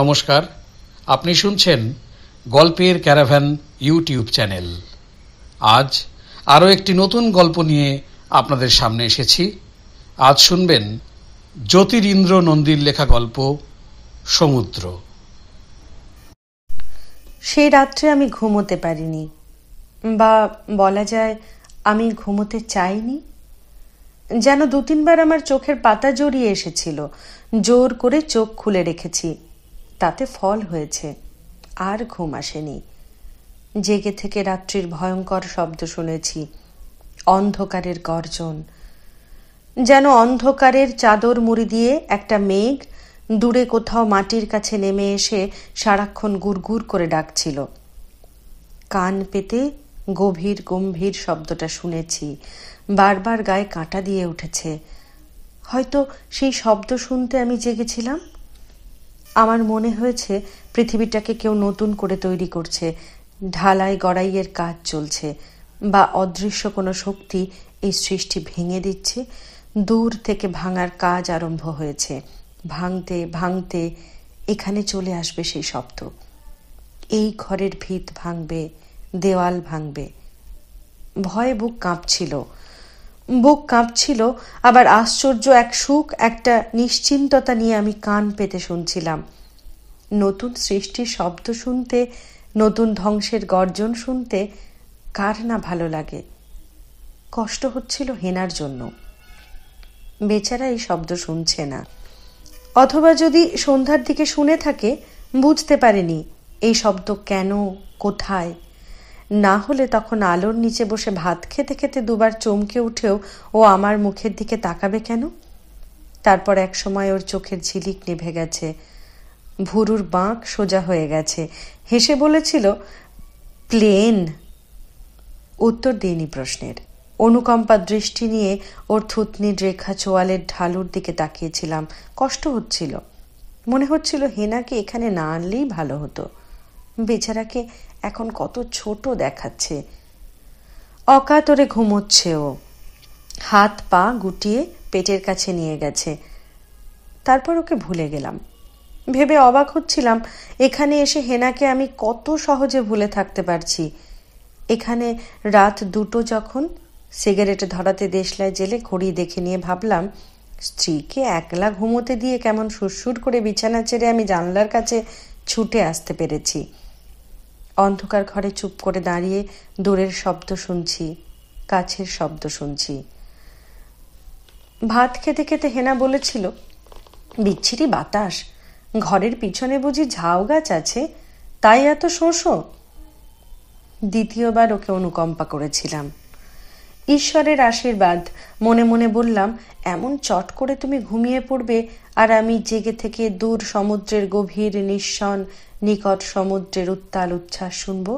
নমস্কার আপনি শুনছেন গল্পের ক্যারাভ্যান ইউটিউব চ্যানেল আজ আরও একটি নতুন গল্প নিয়ে আপনাদের সামনে এসেছি আজ শুনবেন জ্যোতিরিন্দ্র নন্দীর লেখা গল্প সমুদ্র সেই রাত্রে আমি ঘুমোতে পারিনি বা বলা যায় আমি ঘুমোতে চাইনি যেন দু তিনবার আমার চোখের পাতা জড়িয়ে এসেছিল জোর করে চোখ খুলে রেখেছি তাতে ফল হয়েছে আর ঘুম আসেনি জেগে থেকে রাত্রির ভয়ঙ্কর শব্দ শুনেছি অন্ধকারের গর্জন যেন অন্ধকারের চাদর মুড়ি দিয়ে একটা মেঘ দূরে কোথাও মাটির কাছে নেমে এসে সারাক্ষণ গুড়গুড় করে ডাকছিল কান পেতে গভীর গম্ভীর শব্দটা শুনেছি বারবার গায়ে কাঁটা দিয়ে উঠেছে হয়তো সেই শব্দ শুনতে আমি জেগেছিলাম আমার মনে হয়েছে পৃথিবীটাকে কেউ নতুন করে তৈরি করছে ঢালাই গড়াইয়ের কাজ চলছে বা অদৃশ্য কোনো শক্তি এই সৃষ্টি ভেঙে দিচ্ছে দূর থেকে ভাঙার কাজ আরম্ভ হয়েছে ভাঙতে ভাঙতে এখানে চলে আসবে সেই শব্দ এই ঘরের ভিত ভাঙবে দেওয়াল ভাঙবে ভয়ে বুক কাঁপছিল বুক কাঁপছিল আবার আশ্চর্য এক সুখ একটা নিশ্চিন্ততা নিয়ে আমি কান পেতে শুনছিলাম নতুন সৃষ্টির শব্দ শুনতে নতুন ধ্বংসের গর্জন শুনতে কার না ভালো লাগে কষ্ট হচ্ছিল হেনার জন্য বেচারা এই শব্দ শুনছে না অথবা যদি সন্ধ্যার দিকে শুনে থাকে বুঝতে পারেনি এই শব্দ কেন কোথায় না হলে তখন আলোর নিচে বসে ভাত খেতে খেতে দুবার চমকে উঠেও ও আমার মুখের দিকে তাকাবে কেন তারপর এক সময় ওর চোখের ঝিলিক নিভে গেছে ভুরুর বাঁক সোজা হয়ে গেছে হেসে বলেছিল প্লেন উত্তর দিইনি প্রশ্নের অনুকম্পা দৃষ্টি নিয়ে ওর থুতনির রেখা চোয়ালের ঢালুর দিকে তাকিয়েছিলাম কষ্ট হচ্ছিল মনে হচ্ছিল হেনাকে এখানে না আনলেই ভালো হতো বেচারাকে এখন কত ছোট দেখাচ্ছে অকাতরে ঘুমোচ্ছে ও হাত পা গুটিয়ে পেটের কাছে নিয়ে গেছে তারপর ওকে ভুলে গেলাম ভেবে অবাক হচ্ছিলাম এখানে এসে হেনাকে আমি কত সহজে ভুলে থাকতে পারছি এখানে রাত দুটো যখন সিগারেট ধরাতে দেশলায় জেলে ঘড়ি দেখে নিয়ে ভাবলাম স্ত্রীকে একলা ঘুমোতে দিয়ে কেমন সুরসুর করে বিছানা ছেড়ে আমি জানলার কাছে ছুটে আসতে পেরেছি অন্ধকার ঘরে চুপ করে দাঁড়িয়ে দূরের শব্দ শুনছি কাছের শব্দ শুনছি ভাত খেতে খেতে হেনা বলেছিল বিচ্ছিরি বাতাস ঘরের পিছনে বুঝি ঝাউ গাছ আছে তাই এত শোঁসো দ্বিতীয়বার ওকে অনুকম্পা করেছিলাম ঈশ্বরের আশীর্বাদ মনে মনে বললাম এমন চট করে তুমি ঘুমিয়ে পড়বে আর আমি জেগে থেকে দূর সমুদ্রের গভীর নিঃসন নিকট সমুদ্রের উত্তাল উচ্ছ্বাস শুনব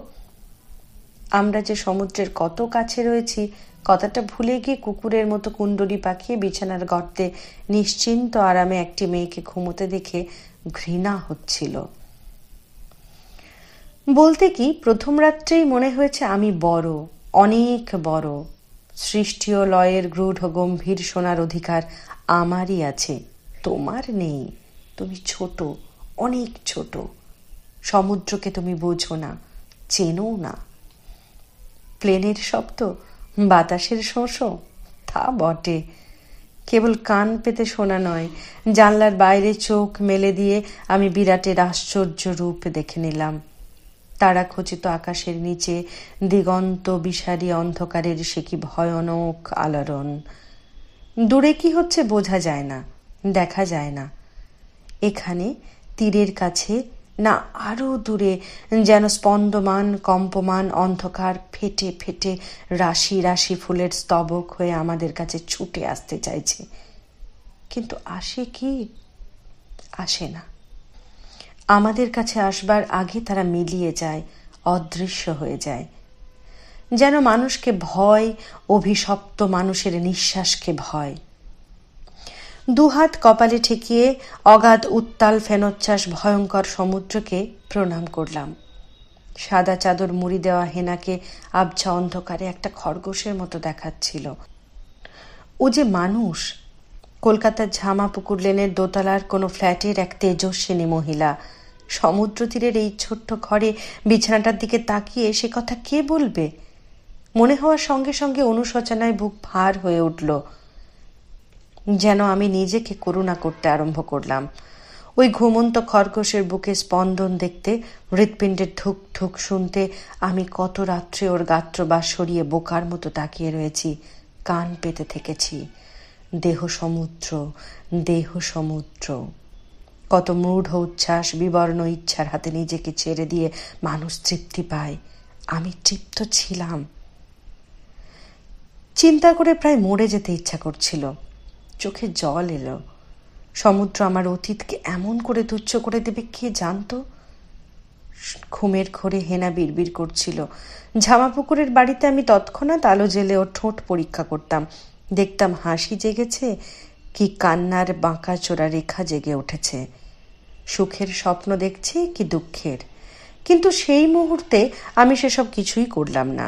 আমরা যে সমুদ্রের কত কাছে রয়েছি কথাটা ভুলে গিয়ে কুকুরের মতো কুণ্ডলি পাখিয়ে বিছানার গর্তে নিশ্চিন্ত আরামে একটি মেয়েকে ঘুমোতে দেখে ঘৃণা হচ্ছিল বলতে কি প্রথম রাত্রেই মনে হয়েছে আমি বড় অনেক বড় সৃষ্টীয় লয়ের গ্রূঢ় গম্ভীর শোনার অধিকার আমারই আছে তোমার নেই তুমি ছোট অনেক ছোট সমুদ্রকে তুমি বোঝো না চেনো না প্লেনের শব্দ বাতাসের শোঁসো তা বটে কেবল কান পেতে শোনা নয় জানলার বাইরে চোখ মেলে দিয়ে আমি বিরাটের আশ্চর্য রূপ দেখে নিলাম তারা খচিত আকাশের নিচে দিগন্ত বিষারী অন্ধকারের সে কি ভয়ানক আলোড়ন দূরে কি হচ্ছে বোঝা যায় না দেখা যায় না এখানে তীরের কাছে না আরও দূরে যেন স্পন্দমান কম্পমান অন্ধকার ফেটে ফেটে রাশি রাশি ফুলের স্তবক হয়ে আমাদের কাছে ছুটে আসতে চাইছে কিন্তু আসে কি আসে না আমাদের কাছে আসবার আগে তারা মিলিয়ে যায় অদৃশ্য হয়ে যায় যেন মানুষকে ভয় অভিশপ্ত মানুষের নিঃশ্বাসকে ভয় দুহাত কপালে ঠেকিয়ে অগাধ উত্তাল ফেনোচ্ছ্বাস ভয়ঙ্কর সমুদ্রকে প্রণাম করলাম সাদা চাদর মুড়ি দেওয়া হেনাকে আবছা অন্ধকারে একটা খরগোশের মতো দেখাচ্ছিল ও যে মানুষ কলকাতার ঝামা পুকুর লেনের দোতলার কোনো ফ্ল্যাটের এক তেজস্বিনী মহিলা সমুদ্র তীরের এই ছোট্ট ঘরে বিছানাটার দিকে তাকিয়ে সে কথা কে বলবে মনে হওয়ার সঙ্গে সঙ্গে অনুশোচনায় বুক ভার হয়ে উঠল যেন আমি নিজেকে করুণা করতে আরম্ভ করলাম ওই ঘুমন্ত খরগোশের বুকে স্পন্দন দেখতে হৃৎপিণ্ডের ঠুক ঠুক শুনতে আমি কত রাত্রে ওর গাত্র বা সরিয়ে বোকার মতো তাকিয়ে রয়েছি কান পেতে থেকেছি দেহ সমুদ্র দেহ সমুদ্র কত মূঢ় উচ্ছ্বাস বিবর্ণ ইচ্ছার হাতে নিজেকে ছেড়ে দিয়ে মানুষ তৃপ্তি পায় আমি তৃপ্ত ছিলাম চিন্তা করে প্রায় মরে যেতে ইচ্ছা করছিল চোখে জল এলো সমুদ্র আমার অতীতকে এমন করে তুচ্ছ করে দেবে কে জানতো ঘুমের ঘরে হেনা বিড়বিড় করছিল ঝামা পুকুরের বাড়িতে আমি তৎক্ষণাৎ আলো জেলে ও ঠোঁট পরীক্ষা করতাম দেখতাম হাসি জেগেছে কি কান্নার বাঁকা চোরা রেখা জেগে উঠেছে সুখের স্বপ্ন দেখছি কি দুঃখের কিন্তু সেই মুহূর্তে আমি সেসব কিছুই করলাম না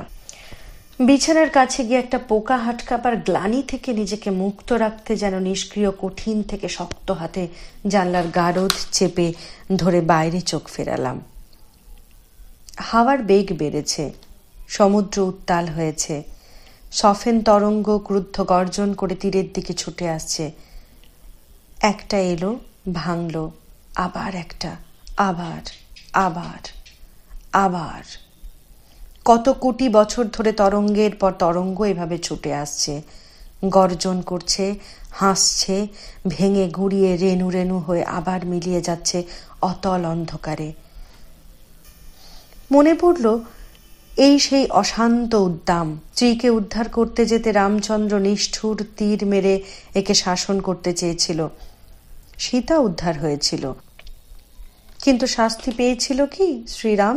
বিছানার কাছে গিয়ে একটা পোকা হাটকাপার গ্লানি থেকে নিজেকে মুক্ত রাখতে যেন নিষ্ক্রিয় কঠিন থেকে শক্ত হাতে জানলার গারদ চেপে ধরে বাইরে চোখ ফেরালাম হাওয়ার বেগ বেড়েছে সমুদ্র উত্তাল হয়েছে সফেন তরঙ্গ ক্রুদ্ধ গর্জন করে তীরের দিকে ছুটে আসছে একটা এলো ভাঙল আবার একটা আবার আবার আবার কত কোটি বছর ধরে তরঙ্গের পর তরঙ্গ এভাবে ছুটে আসছে গর্জন করছে হাসছে ভেঙে ঘুরিয়ে রেণু রেণু হয়ে আবার মিলিয়ে যাচ্ছে অতল অন্ধকারে মনে পড়ল এই সেই অশান্ত উদ্দাম স্ত্রীকে উদ্ধার করতে যেতে রামচন্দ্র নিষ্ঠুর তীর মেরে একে শাসন করতে চেয়েছিল সীতা উদ্ধার হয়েছিল কিন্তু শাস্তি পেয়েছিল কি শ্রীরাম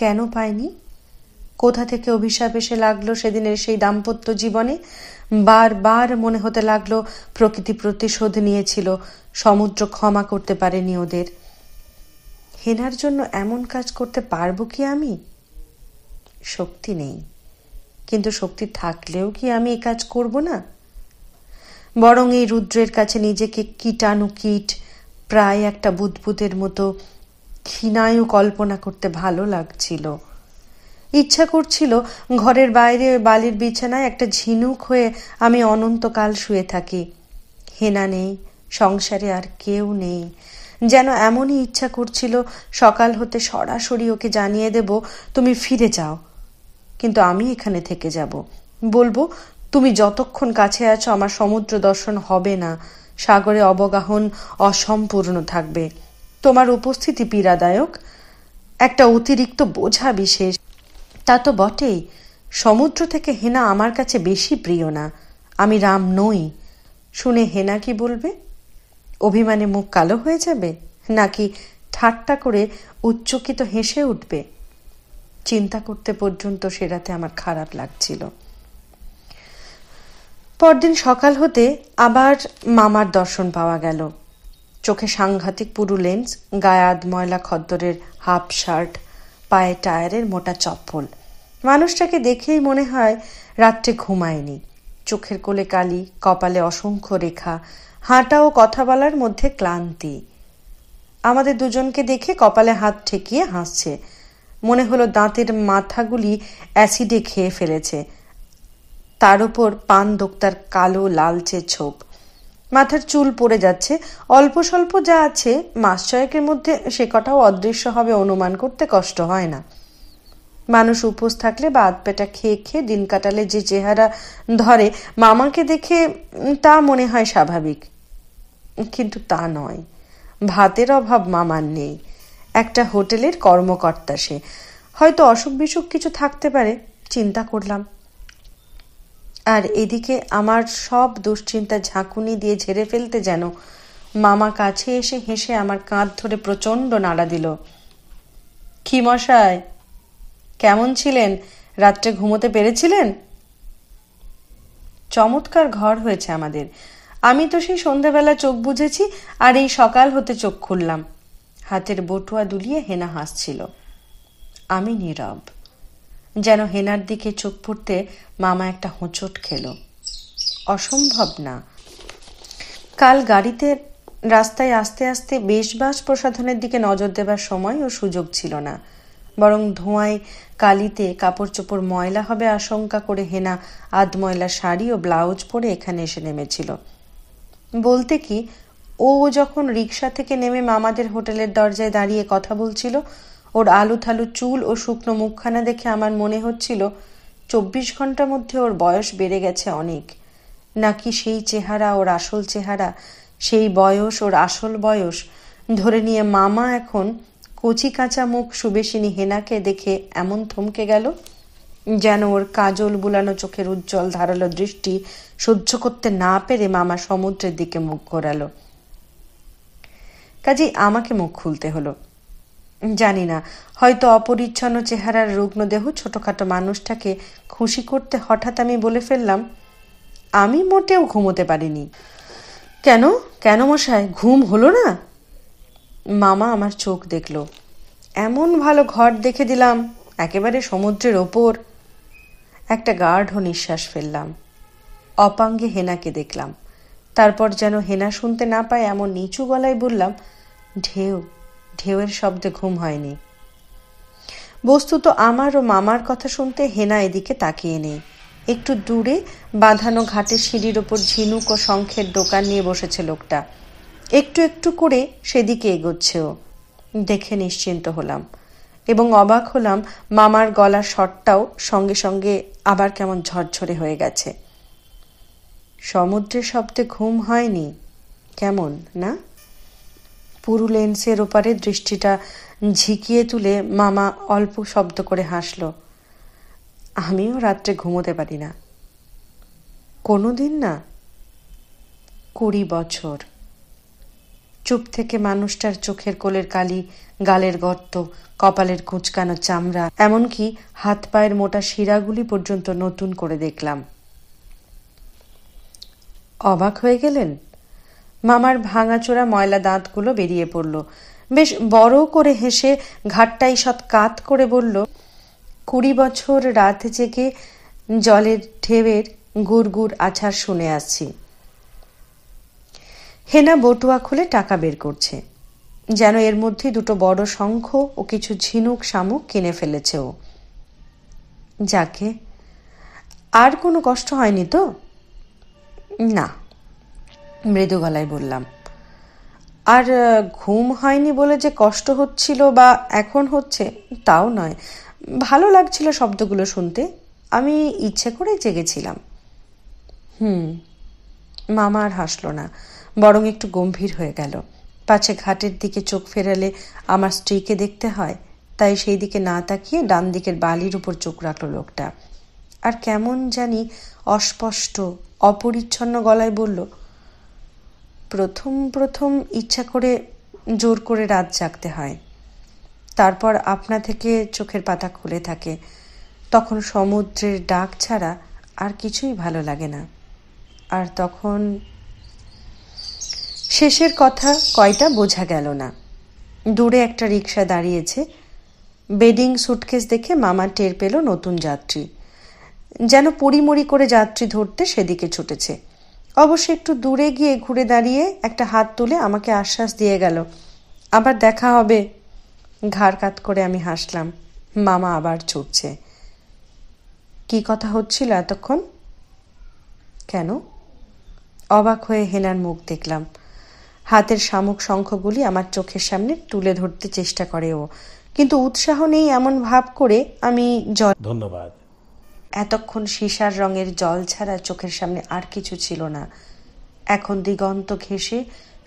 কেন পায়নি কোথা থেকে অভিশাপ এসে লাগলো সেদিনের সেই দাম্পত্য জীবনে বারবার মনে হতে লাগলো প্রকৃতি প্রতিশোধ নিয়েছিল সমুদ্র ক্ষমা করতে পারেনি ওদের হেনার জন্য এমন কাজ করতে পারবো কি আমি শক্তি নেই কিন্তু শক্তি থাকলেও কি আমি এ কাজ করব না বরং এই রুদ্রের কাছে নিজেকে কীটাণু কীট প্রায় একটা বুদবুদের মতো ক্ষীণায়ু কল্পনা করতে ভালো লাগছিল ইচ্ছা করছিল ঘরের বাইরে বালির বিছানায় একটা ঝিনুক হয়ে আমি অনন্তকাল শুয়ে থাকি হেনা নেই সংসারে আর কেউ নেই যেন এমনই ইচ্ছা করছিল সকাল হতে সরাসরি ওকে জানিয়ে দেব তুমি ফিরে যাও কিন্তু আমি এখানে থেকে যাব বলবো তুমি যতক্ষণ কাছে আছো আমার সমুদ্র দর্শন হবে না সাগরে অবগাহন অসম্পূর্ণ থাকবে তোমার উপস্থিতি পীড়াদায়ক একটা অতিরিক্ত বোঝা বিশেষ তা তো বটেই সমুদ্র থেকে হেনা আমার কাছে বেশি প্রিয় না আমি রাম নই শুনে হেনা কি বলবে অভিমানে মুখ কালো হয়ে যাবে নাকি ঠাট্টা করে উচ্চকিত হেসে উঠবে চিন্তা করতে পর্যন্ত সে রাতে আমার খারাপ লাগছিল পরদিন সকাল হতে আবার মামার দর্শন পাওয়া গেল চোখে সাংঘাতিক পুরু লেন্স গায়ে আধ ময়লা খদ্দরের হাফ শার্ট পায়ে টায়ারের মোটা চপ্পল মানুষটাকে দেখেই মনে হয় রাত্রে ঘুমায়নি চোখের কোলে কালি কপালে অসংখ্য রেখা হাঁটা ও কথা বলার মধ্যে ক্লান্তি আমাদের দুজনকে দেখে কপালে হাত ঠেকিয়ে হাসছে মনে হলো দাঁতের মাথাগুলি অ্যাসিডে খেয়ে ফেলেছে তার উপর পান দোক্তার কালো লালচে ছোপ মাথার চুল পড়ে যাচ্ছে অল্প স্বল্প যা আছে মাস ছয়েকের মধ্যে সে কটাও অদৃশ্য হবে অনুমান করতে কষ্ট হয় না মানুষ উপোস থাকলে বা পেটা খেয়ে খেয়ে দিন কাটালে যে চেহারা ধরে মামাকে দেখে তা মনে হয় স্বাভাবিক কিন্তু তা নয় ভাতের অভাব মামার নেই একটা হোটেলের কর্মকর্তা সে হয়তো অসুখ বিসুখ কিছু থাকতে পারে চিন্তা করলাম আর এদিকে আমার সব দুশ্চিন্তা ঝাঁকুনি দিয়ে ঝেড়ে ফেলতে যেন মামা কাছে এসে হেসে আমার কাঁধ ধরে প্রচণ্ড নাড়া দিল কি মশায় কেমন ছিলেন রাত্রে ঘুমোতে পেরেছিলেন চমৎকার ঘর হয়েছে আমাদের আমি তো সেই সন্ধ্যাবেলা চোখ বুঝেছি আর এই সকাল হতে চোখ খুললাম হাতের বটুয়া দুলিয়ে হেনা হাসছিল আমি নীরব যেন হেনার দিকে চোখ পড়তে মামা একটা হোঁচট খেল অসম্ভব না কাল গাড়িতে রাস্তায় আস্তে আস্তে বেশবাস প্রসাধনের দিকে নজর দেবার সময় ও সুযোগ ছিল না বরং ধোঁয়ায় কালিতে কাপড় চোপড় ময়লা হবে আশঙ্কা করে হেনা আধময়লা শাড়ি ও ব্লাউজ পরে এখানে এসে নেমেছিল বলতে কি ও যখন রিক্সা থেকে নেমে মামাদের হোটেলের দরজায় দাঁড়িয়ে কথা বলছিল ওর আলুথালু চুল ও শুকনো মুখখানা দেখে আমার মনে হচ্ছিল চব্বিশ ঘন্টার মধ্যে ওর বয়স বেড়ে গেছে অনেক নাকি সেই চেহারা ওর আসল চেহারা সেই বয়স ওর আসল বয়স ধরে নিয়ে মামা এখন কচি কাঁচা মুখ সুবেশিনী হেনাকে দেখে এমন থমকে গেল যেন ওর কাজল বুলানো চোখের উজ্জ্বল ধারালো দৃষ্টি সহ্য করতে না পেরে মামা সমুদ্রের দিকে মুখ ঘোরালো কাজেই আমাকে মুখ খুলতে হলো জানি না হয়তো অপরিচ্ছন্ন চেহারার দেহ ছোটোখাটো মানুষটাকে খুশি করতে হঠাৎ আমি বলে ফেললাম আমি মোটেও ঘুমোতে পারিনি কেন কেন মশায় ঘুম হলো না মামা আমার চোখ দেখল এমন ভালো ঘর দেখে দিলাম একেবারে সমুদ্রের ওপর একটা গাঢ় নিঃশ্বাস ফেললাম অপাঙ্গে হেনাকে দেখলাম তারপর যেন হেনা শুনতে না পায় এমন নিচু গলায় বললাম ঢেউ ঢেউয়ের শব্দে ঘুম হয়নি বস্তুত আমার ও মামার কথা শুনতে হেনা এদিকে তাকিয়ে নেই একটু দূরে বাঁধানো ঘাটের সিঁড়ির ওপর ঝিনুক ও শঙ্খের দোকান নিয়ে বসেছে লোকটা একটু একটু করে সেদিকে এগোচ্ছেও দেখে নিশ্চিন্ত হলাম এবং অবাক হলাম মামার গলার স্বরটাও সঙ্গে সঙ্গে আবার কেমন ঝরঝরে হয়ে গেছে সমুদ্রের শব্দে ঘুম হয়নি কেমন না পুরু লেন্সের ওপারে দৃষ্টিটা ঝিকিয়ে তুলে মামা অল্প শব্দ করে হাসল আমিও রাত্রে ঘুমোতে পারি না কোনো দিন না কুড়ি বছর চুপ থেকে মানুষটার চোখের কোলের কালি গালের গর্ত কপালের কুচকানো চামড়া এমনকি হাত পায়ের মোটা শিরাগুলি পর্যন্ত নতুন করে দেখলাম অবাক হয়ে গেলেন মামার ভাঙাচোরা ময়লা দাঁতগুলো বেরিয়ে পড়ল বেশ বড় করে হেসে ঘাটটাই সৎ কাত করে বলল কুড়ি বছর রাত জেগে জলের ঢেউয়ের গুড় গুড় আছার শুনে আসছি হেনা বটুয়া খুলে টাকা বের করছে যেন এর মধ্যে দুটো বড় শঙ্খ ও কিছু ঝিনুক শামুক কিনে ফেলেছে ও যাকে আর কোনো কষ্ট হয়নি তো না মৃদু গলায় বললাম আর ঘুম হয়নি বলে যে কষ্ট হচ্ছিল বা এখন হচ্ছে তাও নয় ভালো লাগছিল শব্দগুলো শুনতে আমি ইচ্ছে করে জেগেছিলাম হুম মামা আর হাসলো না বরং একটু গম্ভীর হয়ে গেল পাছে ঘাটের দিকে চোখ ফেরালে আমার স্ত্রীকে দেখতে হয় তাই সেই দিকে না তাকিয়ে ডান দিকের বালির উপর চোখ রাখলো লোকটা আর কেমন জানি অস্পষ্ট অপরিচ্ছন্ন গলায় বলল প্রথম প্রথম ইচ্ছা করে জোর করে রাত জাগতে হয় তারপর আপনা থেকে চোখের পাতা খুলে থাকে তখন সমুদ্রের ডাক ছাড়া আর কিছুই ভালো লাগে না আর তখন শেষের কথা কয়টা বোঝা গেল না দূরে একটা রিক্সা দাঁড়িয়েছে বেডিং সুটকেস দেখে মামা টের পেল নতুন যাত্রী যেন পরিমরি করে যাত্রী ধরতে সেদিকে ছুটেছে অবশ্য একটু দূরে গিয়ে ঘুরে দাঁড়িয়ে একটা হাত তুলে আমাকে আশ্বাস দিয়ে গেল আবার দেখা হবে ঘাড় কাত করে আমি হাসলাম মামা আবার ছুটছে কি কথা হচ্ছিল এতক্ষণ কেন অবাক হয়ে হেনার মুখ দেখলাম হাতের শামুক শঙ্খগুলি আমার চোখের সামনে তুলে ধরতে চেষ্টা করে ও কিন্তু উৎসাহ নেই এমন ভাব করে আমি জল ধন্যবাদ এতক্ষণ সীসার রঙের জল ছাড়া চোখের সামনে আর কিছু ছিল না এখন দিগন্ত ঘেঁষে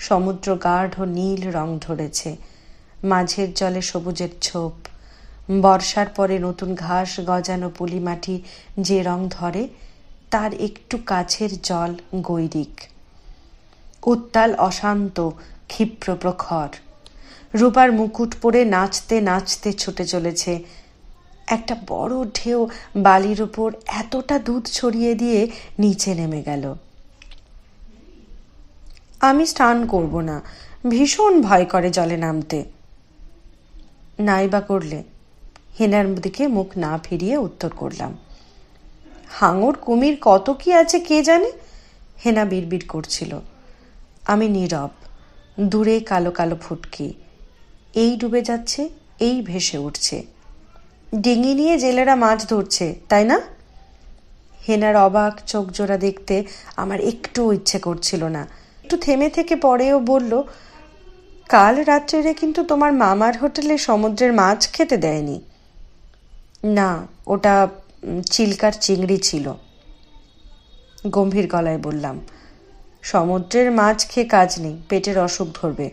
সমুদ্র গাঢ় নীল রং ধরেছে মাঝের জলে সবুজের ছোপ বর্ষার পরে নতুন ঘাস গজানো পুলি মাটি যে রং ধরে তার একটু কাছের জল গৈরিক উত্তাল অশান্ত ক্ষিপ্র প্রখর রূপার মুকুট পরে নাচতে নাচতে ছুটে চলেছে একটা বড় ঢেউ বালির ওপর এতটা দুধ ছড়িয়ে দিয়ে নিচে নেমে গেল আমি স্নান করব না ভীষণ ভয় করে জলে নামতে নাইবা করলে হেনার দিকে মুখ না ফিরিয়ে উত্তর করলাম হাঙর কুমির কত কি আছে কে জানে হেনা বিড়বিড় করছিল আমি নীরব দূরে কালো কালো ফুটকি এই ডুবে যাচ্ছে এই ভেসে উঠছে ডিঙি নিয়ে জেলেরা মাছ ধরছে তাই না হেনার অবাক চোখ জোড়া দেখতে আমার একটু ইচ্ছে করছিল না একটু থেমে থেকে পরেও বলল কাল রাত্রে কিন্তু তোমার মামার হোটেলে সমুদ্রের মাছ খেতে দেয়নি না ওটা চিলকার চিংড়ি ছিল গম্ভীর গলায় বললাম সমুদ্রের মাছ খেয়ে কাজ নেই পেটের অসুখ ধরবে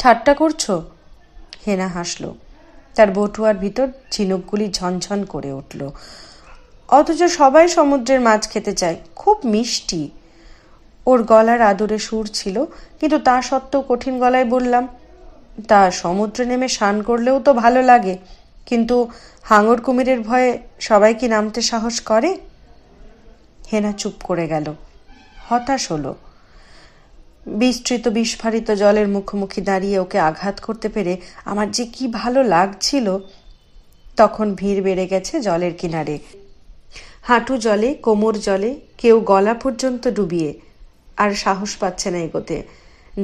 ঠাট্টা করছো হেনা হাসলো তার বটুয়ার ভিতর ঝিনুকগুলি ঝনঝন করে উঠল অথচ সবাই সমুদ্রের মাছ খেতে চায় খুব মিষ্টি ওর গলার আদরে সুর ছিল কিন্তু তা সত্ত্বেও কঠিন গলায় বললাম তা সমুদ্রে নেমে স্নান করলেও তো ভালো লাগে কিন্তু হাঙর কুমিরের ভয়ে সবাই কি নামতে সাহস করে হেনা চুপ করে গেল হতাশ হলো বিস্তৃত বিস্ফারিত জলের মুখোমুখি দাঁড়িয়ে ওকে আঘাত করতে পেরে আমার যে কি ভালো লাগছিল তখন ভিড় বেড়ে গেছে জলের কিনারে হাঁটু জলে কোমর জলে কেউ গলা পর্যন্ত ডুবিয়ে আর সাহস পাচ্ছে না এগোতে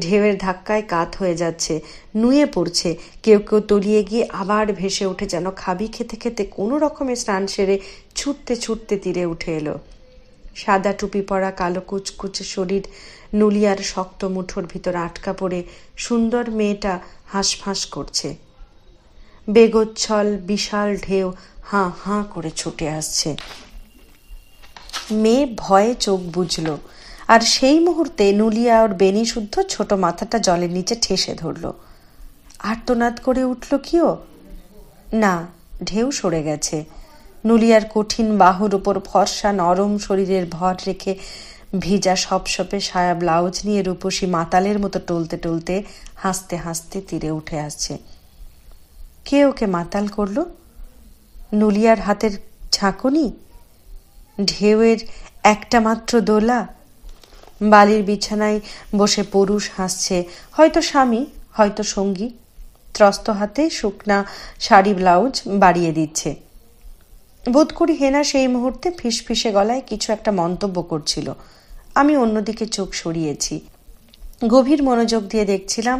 ঢেউয়ের ধাক্কায় কাত হয়ে যাচ্ছে নুয়ে পড়ছে কেউ কেউ তলিয়ে গিয়ে আবার ভেসে উঠে যেন খাবি খেতে খেতে কোনো রকমে স্নান সেরে ছুটতে ছুটতে তীরে উঠে এলো সাদা টুপি পরা কালো কুচকুচে শরীর নুলিয়ার শক্ত মুঠোর ভিতর আটকা পড়ে সুন্দর মেয়েটা হাঁসফাঁস করছে বেগোচ্ছল বিশাল ঢেউ হাঁ হাঁ করে ছুটে আসছে মেয়ে ভয়ে চোখ বুঝল আর সেই মুহূর্তে নুলিয়া ওর বেনি শুদ্ধ ছোট মাথাটা জলের নিচে ঠেসে ধরল আর্তনাদ করে উঠল কিও না ঢেউ সরে গেছে নুলিয়ার কঠিন বাহুর উপর ফর্সা নরম শরীরের ভর রেখে ভিজা সপসপে সায়া ব্লাউজ নিয়ে রূপসী মাতালের মতো টলতে টলতে হাসতে হাসতে তীরে উঠে আসছে কে ওকে মাতাল করল নুলিয়ার হাতের ঝাঁকুনি ঢেউয়ের একটা মাত্র দোলা বালির বিছানায় বসে পুরুষ হাসছে হয়তো স্বামী হয়তো সঙ্গী ত্রস্ত হাতে শুকনা শাড়ি ব্লাউজ বাড়িয়ে দিচ্ছে বোধ করি হেনা সেই মুহূর্তে ফিসফিসে গলায় কিছু একটা মন্তব্য করছিল আমি অন্যদিকে চোখ সরিয়েছি গভীর মনোযোগ দিয়ে দেখছিলাম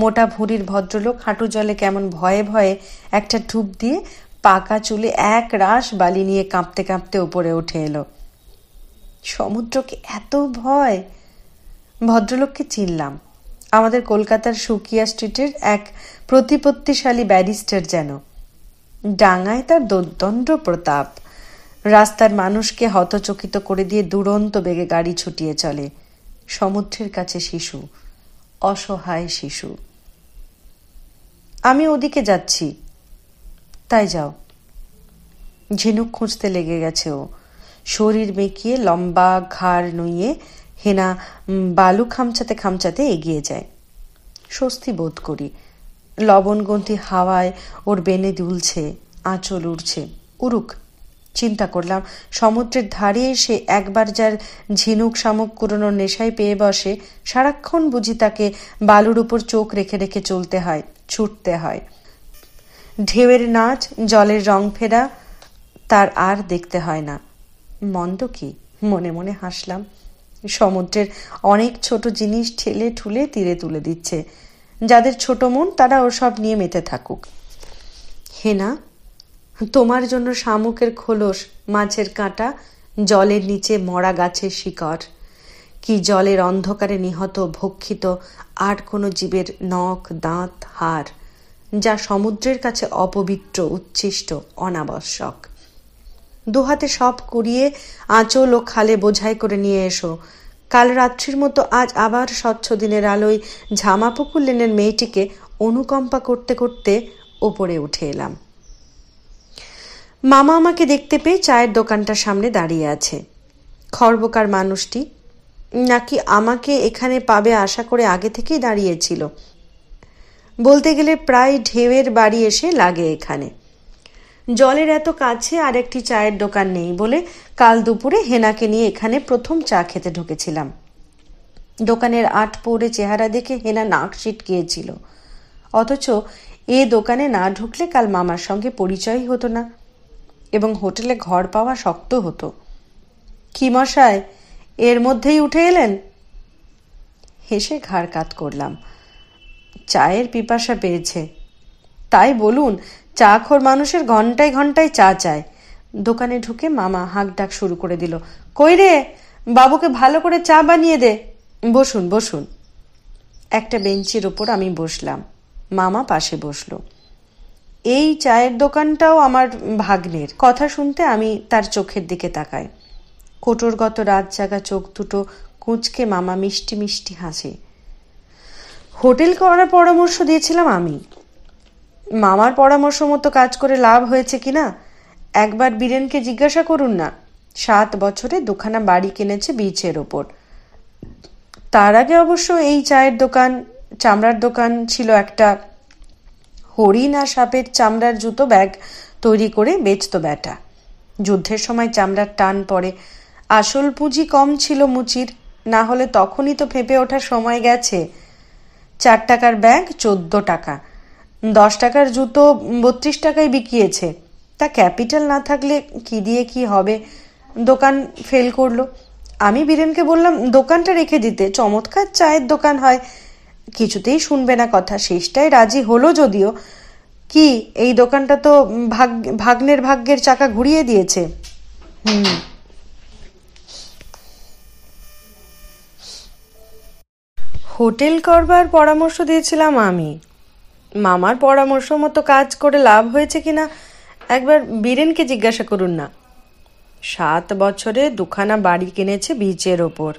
মোটা ভুঁড়ির ভদ্রলোক হাঁটু জলে কেমন ভয়ে ভয়ে একটা ঠুপ দিয়ে পাকা চুলে এক রাস বালি নিয়ে কাঁপতে কাঁপতে ওপরে উঠে এলো সমুদ্রকে এত ভয় ভদ্রলোককে চিনলাম আমাদের কলকাতার সুকিয়া স্ট্রিটের এক প্রতিপত্তিশালী ব্যারিস্টার যেন ডাঙায় তার দোদণ্ড প্রতাপ রাস্তার মানুষকে হতচকিত করে দিয়ে দুরন্ত বেগে গাড়ি ছুটিয়ে চলে সমুদ্রের কাছে শিশু অসহায় শিশু আমি ওদিকে যাচ্ছি তাই যাও ঝিনুক খুঁজতে লেগে গেছে ও শরীর বেঁকিয়ে লম্বা ঘাড় নুইয়ে হেনা বালু খামচাতে খামচাতে এগিয়ে যায় স্বস্তি বোধ করি লবণগন্থি হাওয়ায় ওর বেনে দুলছে আঁচল উড়ছে উড়ুক চিন্তা করলাম সমুদ্রের ধারে এসে একবার যার ঝিনুক শামুক কুড়োনো নেশায় পেয়ে বসে সারাক্ষণ বুঝি তাকে বালুর উপর চোখ রেখে রেখে চলতে হয় ছুটতে হয় ঢেউয়ের নাচ জলের রং ফেরা তার আর দেখতে হয় না মন্দ কি মনে মনে হাসলাম সমুদ্রের অনেক ছোট জিনিস ঠেলে ঠুলে তীরে তুলে দিচ্ছে যাদের ছোট মন তারা ওসব নিয়ে মেতে থাকুক হেনা তোমার জন্য শামুকের খোলস মাছের কাঁটা জলের নিচে মরা গাছের শিকড় কি জলের অন্ধকারে নিহত ভক্ষিত আর কোনো জীবের নখ দাঁত হার যা সমুদ্রের কাছে অপবিত্র উচ্ছিষ্ট অনাবশ্যক দুহাতে সব কুড়িয়ে আঁচল ও খালে বোঝাই করে নিয়ে এসো কাল রাত্রির মতো আজ আবার স্বচ্ছ দিনের আলোয় ঝামাপুকুর লেনের মেয়েটিকে অনুকম্পা করতে করতে ওপরে উঠে এলাম মামা আমাকে দেখতে পেয়ে চায়ের দোকানটার সামনে দাঁড়িয়ে আছে খর্বকার মানুষটি নাকি আমাকে এখানে পাবে আশা করে আগে থেকেই দাঁড়িয়েছিল বলতে গেলে প্রায় ঢেউয়ের বাড়ি এসে লাগে এখানে জলের এত কাছে আর একটি চায়ের দোকান নেই বলে কাল দুপুরে হেনাকে নিয়ে এখানে প্রথম চা খেতে ঢুকেছিলাম দোকানের আট পৌরে চেহারা দেখে হেনা নাক সিটকিয়েছিল অথচ এ দোকানে না ঢুকলে কাল মামার সঙ্গে পরিচয়ই হতো না এবং হোটেলে ঘর পাওয়া শক্ত হতো কি মশায় এর মধ্যেই উঠে এলেন হেসে ঘাড় কাত করলাম চায়ের পিপাসা পেয়েছে তাই বলুন চা খোর মানুষের ঘন্টায় ঘন্টায় চা চায় দোকানে ঢুকে মামা হাঁক ডাক শুরু করে দিল কই রে বাবুকে ভালো করে চা বানিয়ে দে বসুন বসুন একটা বেঞ্চের ওপর আমি বসলাম মামা পাশে বসলো এই চায়ের দোকানটাও আমার ভাগ্নের কথা শুনতে আমি তার চোখের দিকে তাকাই কোটরগত রাত জাগা চোখ দুটো কুঁচকে মামা মিষ্টি মিষ্টি হাসে হোটেল করার পরামর্শ দিয়েছিলাম আমি মামার পরামর্শ মতো কাজ করে লাভ হয়েছে কি না একবার বীরেনকে জিজ্ঞাসা করুন না সাত বছরে দুখানা বাড়ি কিনেছে বীচের ওপর তার আগে অবশ্য এই চায়ের দোকান চামড়ার দোকান ছিল একটা হরিণ আর সাপের চামড়ার জুতো ব্যাগ তৈরি করে বেচত ব্যাটা যুদ্ধের সময় চামড়ার টান পড়ে আসল পুঁজি কম ছিল মুচির না হলে তখনই তো ফেঁপে ওঠার সময় গেছে চার টাকার ব্যাগ চোদ্দ টাকা দশ টাকার জুতো বত্রিশ টাকায় বিকিয়েছে তা ক্যাপিটাল না থাকলে কি দিয়ে কি হবে দোকান ফেল করলো আমি বীরেনকে বললাম দোকানটা রেখে দিতে চমৎকার চায়ের দোকান হয় কিছুতেই শুনবে না কথা শেষটায় রাজি হলো যদিও কি এই দোকানটা তো ভাগ ভাগ্নের ভাগ্যের চাকা ঘুরিয়ে দিয়েছে হুম হোটেল করবার পরামর্শ দিয়েছিলাম আমি মামার পরামর্শ মতো কাজ করে লাভ হয়েছে কিনা একবার বীরেনকে জিজ্ঞাসা করুন না সাত বছরে দুখানা বাড়ি কিনেছে বীচের ওপর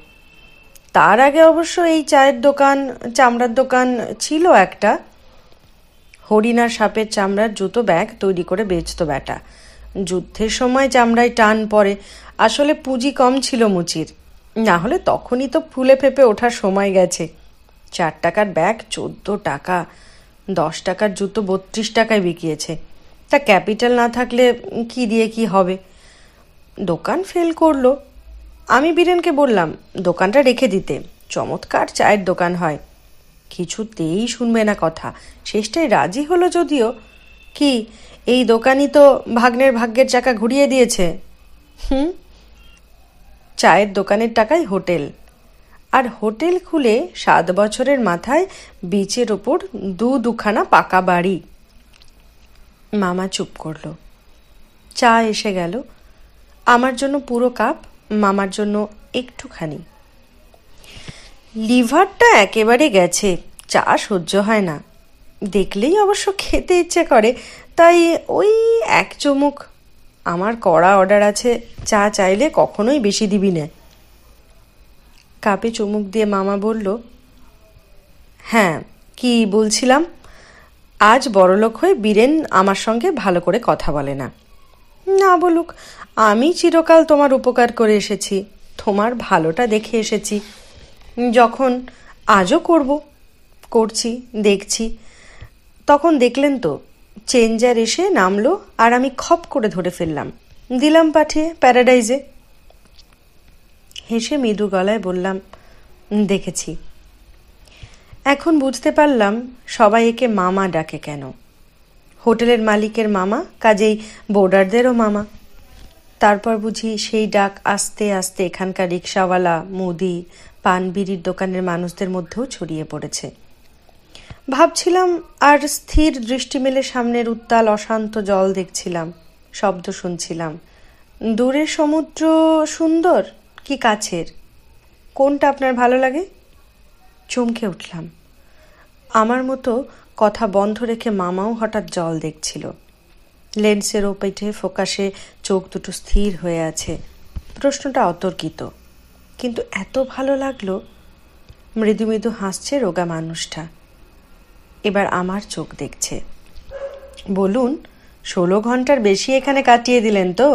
তার আগে অবশ্য এই চায়ের দোকান চামড়ার দোকান ছিল একটা হরিণার সাপের চামড়ার জুতো ব্যাগ তৈরি করে বেচতো ব্যাটা যুদ্ধের সময় চামড়ায় টান পড়ে আসলে পুঁজি কম ছিল মুচির না হলে তখনই তো ফুলে ফেপে ওঠার সময় গেছে চার টাকার ব্যাগ চোদ্দ টাকা দশ টাকার জুতো বত্রিশ টাকায় বিকিয়েছে তা ক্যাপিটাল না থাকলে কি দিয়ে কি হবে দোকান ফেল করলো আমি বীরেনকে বললাম দোকানটা রেখে দিতে চমৎকার চায়ের দোকান হয় কিছুতেই শুনবে না কথা শেষটায় রাজি হলো যদিও কি এই দোকানই তো ভাগ্নের ভাগ্যের চাকা ঘুরিয়ে দিয়েছে হুম চায়ের দোকানের টাকায় হোটেল আর হোটেল খুলে সাত বছরের মাথায় বিচের ওপর দু দুখানা পাকা বাড়ি মামা চুপ করল চা এসে গেল আমার জন্য পুরো কাপ মামার জন্য একটুখানি লিভারটা একেবারে গেছে চা সহ্য হয় না দেখলেই অবশ্য খেতে ইচ্ছে করে তাই ওই এক চমুক আমার কড়া অর্ডার আছে চা চাইলে কখনোই বেশি দিবি না কাপে চুমুক দিয়ে মামা বলল হ্যাঁ কি বলছিলাম আজ বড়লোক হয়ে বীরেন আমার সঙ্গে ভালো করে কথা বলে না না বলুক আমি চিরকাল তোমার উপকার করে এসেছি তোমার ভালোটা দেখে এসেছি যখন আজও করব করছি দেখছি তখন দেখলেন তো চেঞ্জার এসে নামলো আর আমি খপ করে ধরে ফেললাম দিলাম পাঠিয়ে প্যারাডাইজে হেসে মৃদু গলায় বললাম দেখেছি এখন বুঝতে পারলাম সবাই একে মামা ডাকে কেন হোটেলের মালিকের মামা কাজেই বোর্ডারদেরও মামা তারপর বুঝি সেই ডাক আস্তে আস্তে এখানকার রিক্সাওয়ালা মুদি পান বিড়ির দোকানের মানুষদের মধ্যেও ছড়িয়ে পড়েছে ভাবছিলাম আর স্থির দৃষ্টি মেলে সামনের উত্তাল অশান্ত জল দেখছিলাম শব্দ শুনছিলাম দূরে সমুদ্র সুন্দর কি কাছের কোনটা আপনার ভালো লাগে চমকে উঠলাম আমার মতো কথা বন্ধ রেখে মামাও হঠাৎ জল দেখছিল লেন্সের ওপেটে ফোকাসে চোখ দুটো স্থির হয়ে আছে প্রশ্নটা অতর্কিত কিন্তু এত ভালো লাগলো মৃদু মৃদু হাসছে রোগা মানুষটা এবার আমার চোখ দেখছে বলুন ষোলো ঘন্টার বেশি এখানে কাটিয়ে দিলেন তো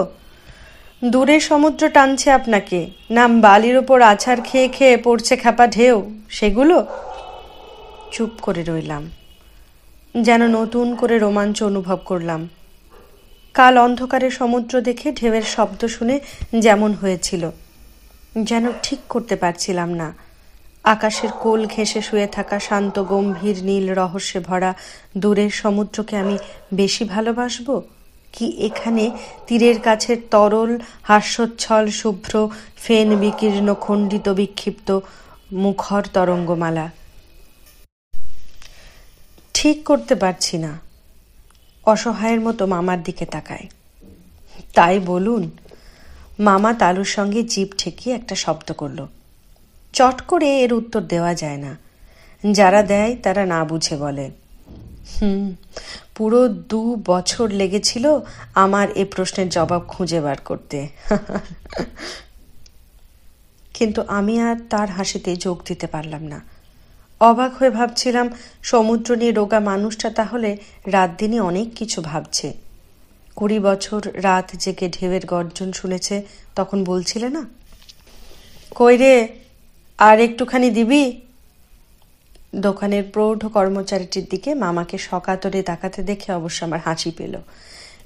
দূরে সমুদ্র টানছে আপনাকে নাম বালির ওপর আছাড় খেয়ে খেয়ে পড়ছে খাপা ঢেউ সেগুলো চুপ করে রইলাম যেন নতুন করে রোমাঞ্চ অনুভব করলাম কাল অন্ধকারে সমুদ্র দেখে ঢেউয়ের শব্দ শুনে যেমন হয়েছিল যেন ঠিক করতে পারছিলাম না আকাশের কোল ঘেঁষে শুয়ে থাকা শান্ত গম্ভীর নীল রহস্যে ভরা দূরের সমুদ্রকে আমি বেশি ভালোবাসবো কি এখানে তীরের কাছে তরল হাস্যচ্ছল শুভ্র ফেন বিকীর্ণ খণ্ডিত বিক্ষিপ্ত মুখর তরঙ্গমালা ঠিক করতে পারছি না অসহায়ের মতো মামার দিকে তাকায় তাই বলুন মামা তালুর সঙ্গে জীব ঠেকিয়ে একটা শব্দ করল চট করে এর উত্তর দেওয়া যায় না যারা দেয় তারা না বুঝে বলে হুম পুরো দু বছর লেগেছিল আমার এ প্রশ্নের জবাব খুঁজে বার করতে কিন্তু আমি আর তার হাসিতে যোগ দিতে পারলাম না অবাক হয়ে ভাবছিলাম সমুদ্র নিয়ে রোগা মানুষটা তাহলে রাত দিনই অনেক কিছু ভাবছে কুড়ি বছর রাত জেগে ঢেউয়ের গর্জন শুনেছে তখন বলছিলে না কই রে আর একটুখানি দিবি দোকানের প্রৌঢ় কর্মচারীটির দিকে মামাকে সকাতরে তাকাতে দেখে অবশ্য আমার হাসি পেল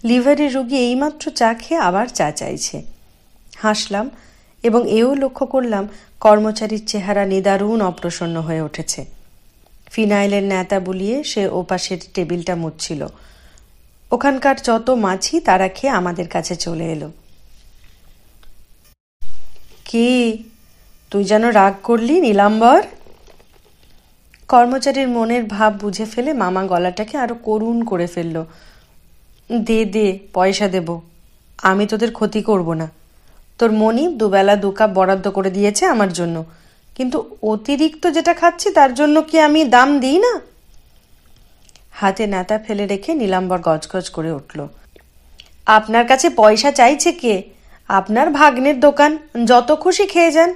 লিভারের রোগী এইমাত্র চা খেয়ে আবার চা চাইছে হাসলাম এবং এও লক্ষ্য করলাম কর্মচারীর চেহারা নিদারুণ অপ্রসন্ন হয়ে উঠেছে ফিনাইলের ন্যাতা বুলিয়ে সে ওপাশের টেবিলটা মুচ্ছিল ওখানকার যত মাছি তারা খেয়ে আমাদের কাছে চলে এলো কি তুই যেন রাগ করলি নীলাম্বর কর্মচারীর মনের ভাব বুঝে ফেলে মামা গলাটাকে আরো করুণ করে ফেলল দে দে পয়সা দেব আমি তোদের ক্ষতি করব না তোর মনি দুবেলা দু কাপ বরাদ্দ করে দিয়েছে আমার জন্য কিন্তু অতিরিক্ত যেটা খাচ্ছি তার জন্য কি আমি দাম দিই না হাতে নাতা ফেলে রেখে নীলাম্বর গজগজ করে উঠল আপনার কাছে পয়সা চাইছে কে আপনার ভাগ্নের দোকান যত খুশি খেয়ে যান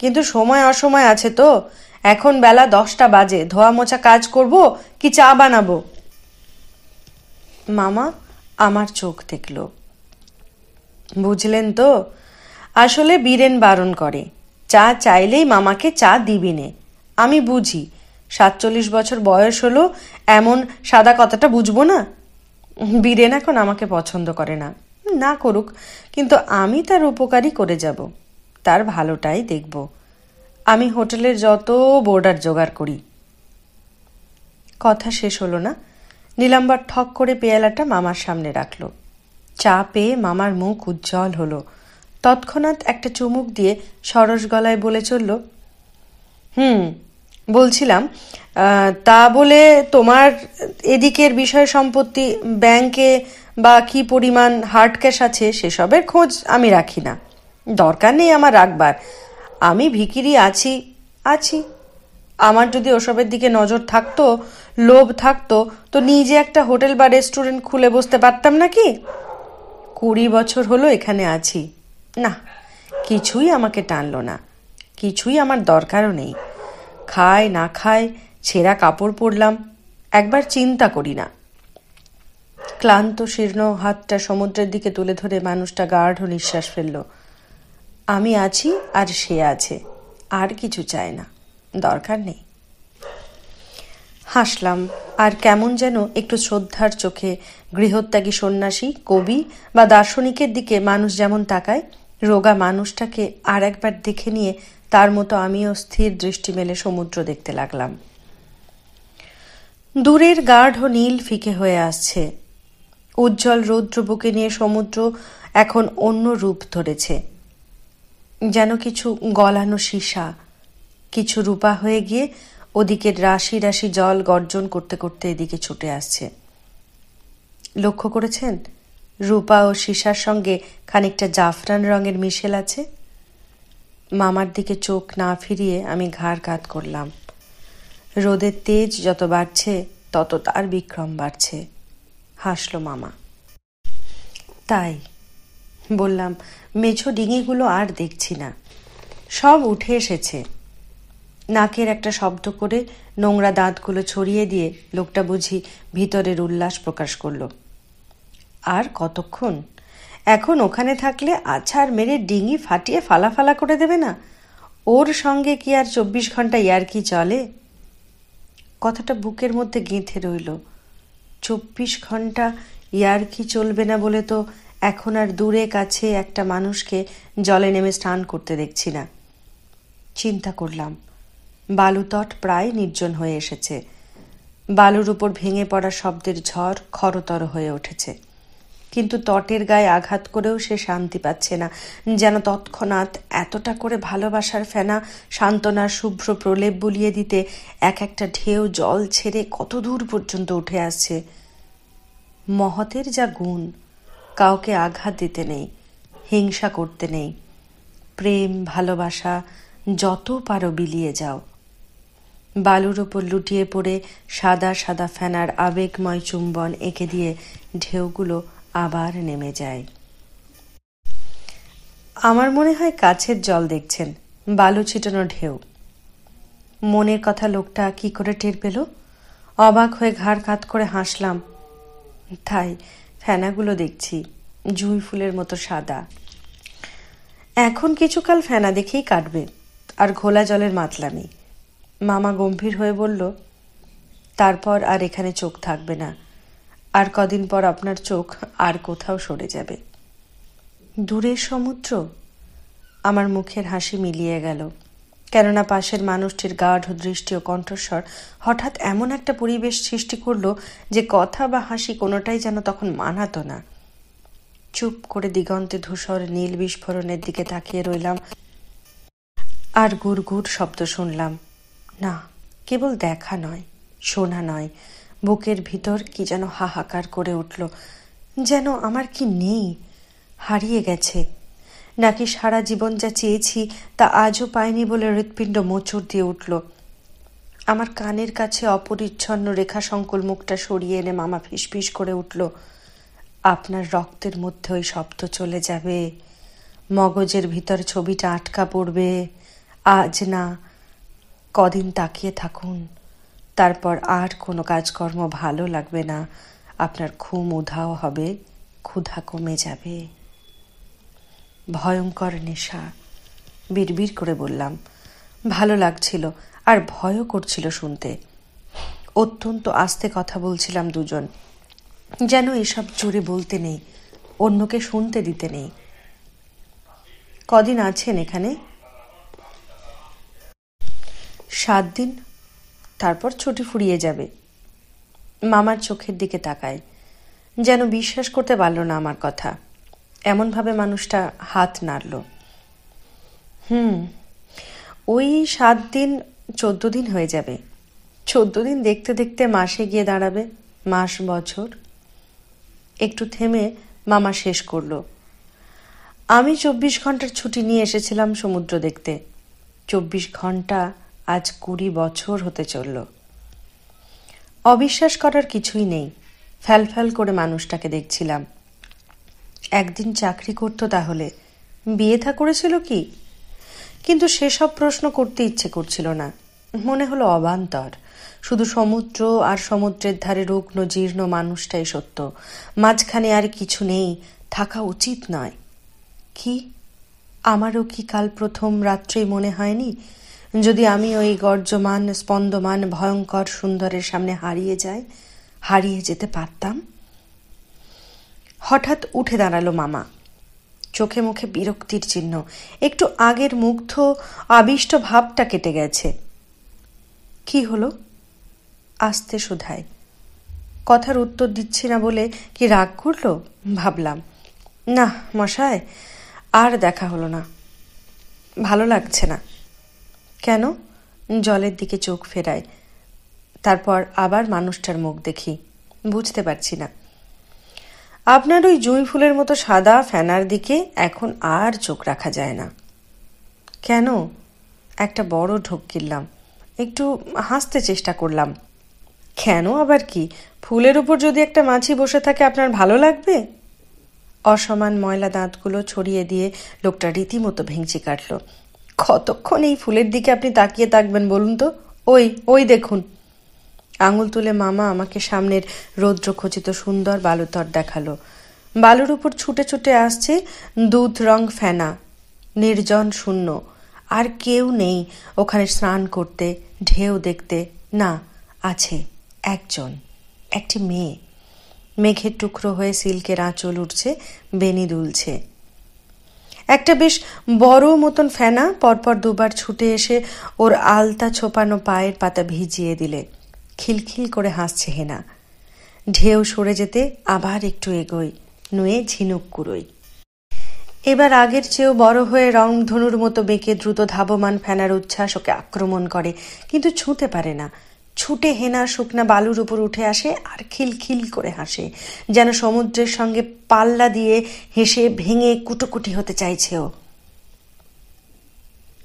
কিন্তু সময় অসময় আছে তো এখন বেলা দশটা বাজে ধোয়া মোছা কাজ করব কি চা বানাবো মামা আমার চোখ দেখল বুঝলেন তো আসলে বীরেন বারণ করে চা চাইলেই মামাকে চা দিবি নে আমি বুঝি সাতচল্লিশ বছর বয়স হলো এমন সাদা কথাটা বুঝবো না বীরেন এখন আমাকে পছন্দ করে না না করুক কিন্তু আমি তার উপকারই করে যাব তার ভালোটাই দেখব আমি হোটেলের যত বোর্ডার জোগাড় করি কথা শেষ হলো না নীলাম্বার ঠক করে পেয়ালাটা মামার সামনে রাখল চা পেয়ে মামার মুখ উজ্জ্বল হলো তৎক্ষণাৎ একটা চুমুক দিয়ে সরস গলায় বলে চলল হুম বলছিলাম তা বলে তোমার এদিকের বিষয় সম্পত্তি ব্যাংকে বা কি পরিমাণ হার্ড ক্যাশ আছে সেসবের খোঁজ আমি রাখি না দরকার নেই আমার রাখবার আমি ভিকিরি আছি আছি আমার যদি ওসবের দিকে নজর থাকতো লোভ থাকতো তো নিজে একটা হোটেল বা রেস্টুরেন্ট খুলে বসতে পারতাম নাকি কুড়ি বছর হলো এখানে আছি না কিছুই আমাকে টানলো না কিছুই আমার দরকারও নেই খায় না খায় ছেঁড়া কাপড় পরলাম একবার চিন্তা করি না ক্লান্ত শীর্ণ হাতটা সমুদ্রের দিকে তুলে ধরে মানুষটা গাঢ় নিঃশ্বাস ফেললো আমি আছি আর সে আছে আর কিছু চায় না দরকার নেই হাসলাম আর কেমন যেন একটু শ্রদ্ধার চোখে গৃহত্যাগী সন্ন্যাসী কবি বা দার্শনিকের দিকে মানুষ যেমন তাকায় রোগা মানুষটাকে আর একবার দেখে নিয়ে তার মতো আমিও স্থির দৃষ্টি মেলে সমুদ্র দেখতে লাগলাম দূরের গাঢ় নীল ফিকে হয়ে আসছে উজ্জ্বল রৌদ্র বুকে নিয়ে সমুদ্র এখন অন্য রূপ ধরেছে যেন কিছু গলানো সীসা কিছু রূপা হয়ে গিয়ে ওদিকে রাশি রাশি জল গর্জন করতে করতে এদিকে ছুটে আসছে লক্ষ্য করেছেন রূপা ও সীসার সঙ্গে খানিকটা জাফরান রঙের মিশেল আছে মামার দিকে চোখ না ফিরিয়ে আমি ঘাড় কাত করলাম রোদের তেজ যত বাড়ছে তত তার বিক্রম বাড়ছে হাসলো মামা তাই বললাম মেছো ডিঙিগুলো আর দেখছি না সব উঠে এসেছে নাকের একটা শব্দ করে নোংরা দাঁতগুলো ছড়িয়ে দিয়ে লোকটা বুঝি ভিতরের উল্লাস প্রকাশ করল আর কতক্ষণ এখন ওখানে থাকলে আছাড় মেরে ডিঙি ফাটিয়ে ফালাফালা করে দেবে না ওর সঙ্গে কি আর চব্বিশ ঘন্টা ইয়ার কি চলে কথাটা বুকের মধ্যে গেঁথে রইল চব্বিশ ঘন্টা ইয়ার কি চলবে না বলে তো এখন আর দূরে কাছে একটা মানুষকে জলে নেমে স্নান করতে দেখছি না চিন্তা করলাম বালুতট প্রায় নির্জন হয়ে এসেছে বালুর উপর ভেঙে পড়া শব্দের ঝড় খরতর হয়ে উঠেছে কিন্তু তটের গায়ে আঘাত করেও সে শান্তি পাচ্ছে না যেন তৎক্ষণাৎ এতটা করে ভালোবাসার ফেনা সান্ত্বনার শুভ্র প্রলেপ বুলিয়ে দিতে এক একটা ঢেউ জল ছেড়ে কত দূর পর্যন্ত উঠে আসছে মহতের যা গুণ কাউকে আঘাত দিতে নেই হিংসা করতে নেই প্রেম ভালোবাসা যত পারো বিলিয়ে যাও বালুর ওপর লুটিয়ে পড়ে সাদা সাদা ফেনার আবেগময় চুম্বন এঁকে দিয়ে ঢেউগুলো আবার নেমে যায় আমার মনে হয় কাছের জল দেখছেন বালু ছিটানো ঢেউ মনের কথা লোকটা কি করে টের পেল অবাক হয়ে ঘাড় কাত করে হাসলাম তাই ফেনাগুলো দেখছি জুঁই ফুলের মতো সাদা এখন কিছুকাল ফেনা দেখেই কাটবে আর ঘোলা জলের মাতলামি মামা গম্ভীর হয়ে বলল তারপর আর এখানে চোখ থাকবে না আর কদিন পর আপনার চোখ আর কোথাও সরে যাবে দূরের সমুদ্র আমার মুখের হাসি মিলিয়ে গেল কেননা পাশের মানুষটির গাঢ় দৃষ্টি ও কণ্ঠস্বর হঠাৎ এমন একটা পরিবেশ সৃষ্টি করল যে কথা বা হাসি কোনোটাই যেন তখন মানাত না চুপ করে দিগন্তে ধূসর নীল বিস্ফোরণের দিকে তাকিয়ে রইলাম আর গুড় গুড় শব্দ শুনলাম না কেবল দেখা নয় শোনা নয় বুকের ভিতর কি যেন হাহাকার করে উঠল যেন আমার কি নেই হারিয়ে গেছে নাকি সারা জীবন যা চেয়েছি তা আজও পাইনি বলে হৃৎপিণ্ড মোচড় দিয়ে উঠল আমার কানের কাছে অপরিচ্ছন্ন রেখা সংকুল মুখটা সরিয়ে এনে মামা ফিসফিস করে উঠল আপনার রক্তের মধ্যে ওই শব্দ চলে যাবে মগজের ভিতর ছবিটা আটকা পড়বে আজ না কদিন তাকিয়ে থাকুন তারপর আর কোনো কাজকর্ম ভালো লাগবে না আপনার ঘুম উধাও হবে ক্ষুধা কমে যাবে ভয়ঙ্কর নেশা বিড়বিড় করে বললাম ভালো লাগছিল আর ভয়ও করছিল শুনতে অত্যন্ত আস্তে কথা বলছিলাম দুজন যেন এসব জোরে বলতে নেই অন্যকে শুনতে দিতে নেই কদিন আছেন এখানে সাত দিন তারপর ছুটি ফুরিয়ে যাবে মামার চোখের দিকে তাকায় যেন বিশ্বাস করতে পারল না আমার কথা এমনভাবে মানুষটা হাত নাড়ল হুম ওই সাত দিন চোদ্দ দিন হয়ে যাবে চোদ্দ দিন দেখতে দেখতে মাসে গিয়ে দাঁড়াবে মাস বছর একটু থেমে মামা শেষ করল আমি চব্বিশ ঘন্টার ছুটি নিয়ে এসেছিলাম সমুদ্র দেখতে চব্বিশ ঘন্টা আজ কুড়ি বছর হতে চলল অবিশ্বাস করার কিছুই নেই ফ্যালফ্যাল করে মানুষটাকে দেখছিলাম একদিন চাকরি করতো তাহলে বিয়ে থা করেছিল কি কিন্তু সেসব প্রশ্ন করতে ইচ্ছে করছিল না মনে হলো অবান্তর শুধু সমুদ্র আর সমুদ্রের ধারে রুগ্ন জীর্ণ মানুষটাই সত্য মাঝখানে আর কিছু নেই থাকা উচিত নয় কি আমারও কি কাল প্রথম রাত্রেই মনে হয়নি যদি আমি ওই গর্জমান স্পন্দমান ভয়ঙ্কর সুন্দরের সামনে হারিয়ে যাই হারিয়ে যেতে পারতাম হঠাৎ উঠে দাঁড়ালো মামা চোখে মুখে বিরক্তির চিহ্ন একটু আগের মুগ্ধ আবিষ্ট ভাবটা কেটে গেছে কি হলো আসতে শুধায় কথার উত্তর দিচ্ছি না বলে কি রাগ করল ভাবলাম না মশায় আর দেখা হলো না ভালো লাগছে না কেন জলের দিকে চোখ ফেরায় তারপর আবার মানুষটার মুখ দেখি বুঝতে পারছি না আপনার ওই জুঁই ফুলের মতো সাদা ফেনার দিকে এখন আর চোখ রাখা যায় না কেন একটা বড় ঢোক কিনলাম একটু হাসতে চেষ্টা করলাম কেন আবার কি ফুলের উপর যদি একটা মাছি বসে থাকে আপনার ভালো লাগবে অসমান ময়লা দাঁতগুলো ছড়িয়ে দিয়ে লোকটা রীতিমতো ভেঙচি কাটল কতক্ষণ এই ফুলের দিকে আপনি তাকিয়ে থাকবেন বলুন তো ওই ওই দেখুন আঙুল তুলে মামা আমাকে সামনের রৌদ্রখচিত সুন্দর বালুতর দেখালো বালুর উপর ছুটে ছুটে আসছে দুধ রং ফেনা নির্জন শূন্য আর কেউ নেই ওখানে স্নান করতে ঢেউ দেখতে না আছে একজন একটি মেয়ে মেঘের টুকরো হয়ে সিল্কের আঁচল উঠছে বেনি দুলছে একটা বেশ বড় মতন ফেনা পরপর দুবার ছুটে এসে ওর আলতা ছোপানো পায়ের পাতা ভিজিয়ে দিলে খিলখিল করে হাসছে হেনা ঢেউ সরে যেতে আবার একটু এগোই নুয়ে ঝিনুক কুড়োই এবার আগের চেয়েও বড় হয়ে রং ধনুর মতো বেঁকে দ্রুত ধাবমান ফেনার উচ্ছ্বাস ওকে আক্রমণ করে কিন্তু ছুঁতে পারে না ছুটে হেনা শুকনা বালুর উপর উঠে আসে আর খিলখিল করে হাসে যেন সমুদ্রের সঙ্গে পাল্লা দিয়ে হেসে ভেঙে কুটোকুটি হতে চাইছে ও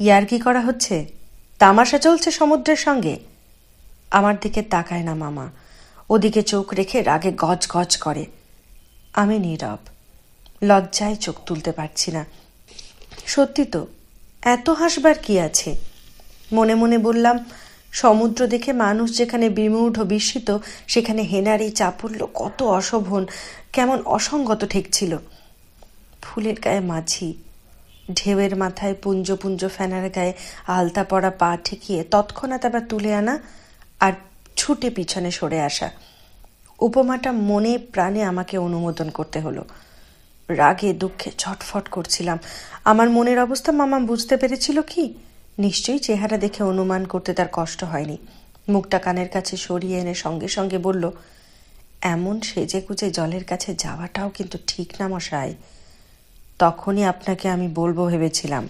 ইয়ার কি করা হচ্ছে তামাশা চলছে সমুদ্রের সঙ্গে আমার দিকে তাকায় না মামা ওদিকে চোখ রেখে রাগে গজ গজ করে আমি নীরব লজ্জায় চোখ তুলতে পারছি না সত্যি তো এত হাসবার কি আছে মনে মনে বললাম সমুদ্র দেখে মানুষ যেখানে বিমূঢ় বিস্মিত সেখানে হেনারি এই চাপল্য কত অশোভন কেমন অসঙ্গত ঠেকছিল ফুলের গায়ে মাঝি ঢেউয়ের মাথায় পুঞ্জ পুঞ্জ ফেনার গায়ে আলতা পড়া পা ঠেকিয়ে তৎক্ষণাৎ আবার তুলে আনা আর ছুটে পিছনে সরে আসা উপমাটা মনে প্রাণে আমাকে অনুমোদন করতে হলো রাগে দুঃখে ছটফট করছিলাম আমার মনের অবস্থা মামা বুঝতে পেরেছিল কি নিশ্চয়ই চেহারা দেখে অনুমান করতে তার কষ্ট হয়নি মুখটা কানের কাছে সরিয়ে এনে সঙ্গে সঙ্গে বলল এমন সেজে কুচে জলের কাছে যাওয়াটাও কিন্তু ঠিক না মশাই তখনই আপনাকে আমি বলবো ভেবেছিলাম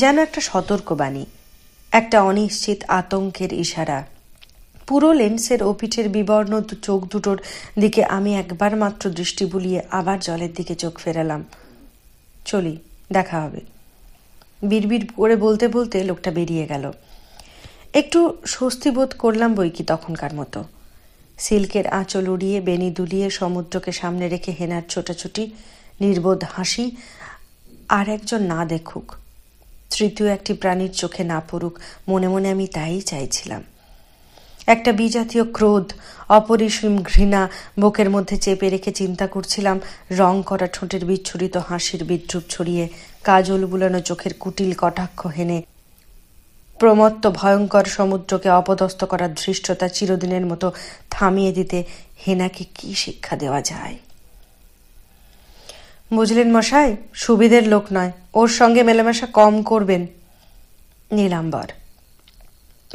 যেন একটা সতর্কবাণী একটা অনিশ্চিত আতঙ্কের ইশারা পুরো লেন্সের ও পিঠের বিবর্ণ চোখ দুটোর দিকে আমি একবার মাত্র দৃষ্টি বুলিয়ে আবার জলের দিকে চোখ ফেরালাম চলি দেখা হবে বিড়বিড় করে বলতে বলতে লোকটা বেরিয়ে গেল একটু স্বস্তি বোধ করলাম বই কি তখনকার মতো সিল্কের আঁচল উড়িয়ে বেনি দুলিয়ে সমুদ্রকে সামনে রেখে হেনার ছোটাছুটি নির্বোধ হাসি আর একজন না দেখুক তৃতীয় একটি প্রাণীর চোখে না পড়ুক মনে মনে আমি তাই চাইছিলাম একটা বিজাতীয় ক্রোধ অপরিসীম ঘৃণা বুকের মধ্যে চেপে রেখে চিন্তা করছিলাম রং করা ঠোঁটের বিচ্ছুরিত হাসির বিদ্রুপ ছড়িয়ে কাজল বুলানো চোখের কুটিল কটাক্ষ হেনে প্রমত্ত ভয়ঙ্কর সমুদ্রকে অপদস্থ করার ধৃষ্টতা চিরদিনের মতো থামিয়ে দিতে হেনাকে কি শিক্ষা দেওয়া যায় বুঝলেন মশাই সুবিধের লোক নয় ওর সঙ্গে মেলামেশা কম করবেন নীলাম্বর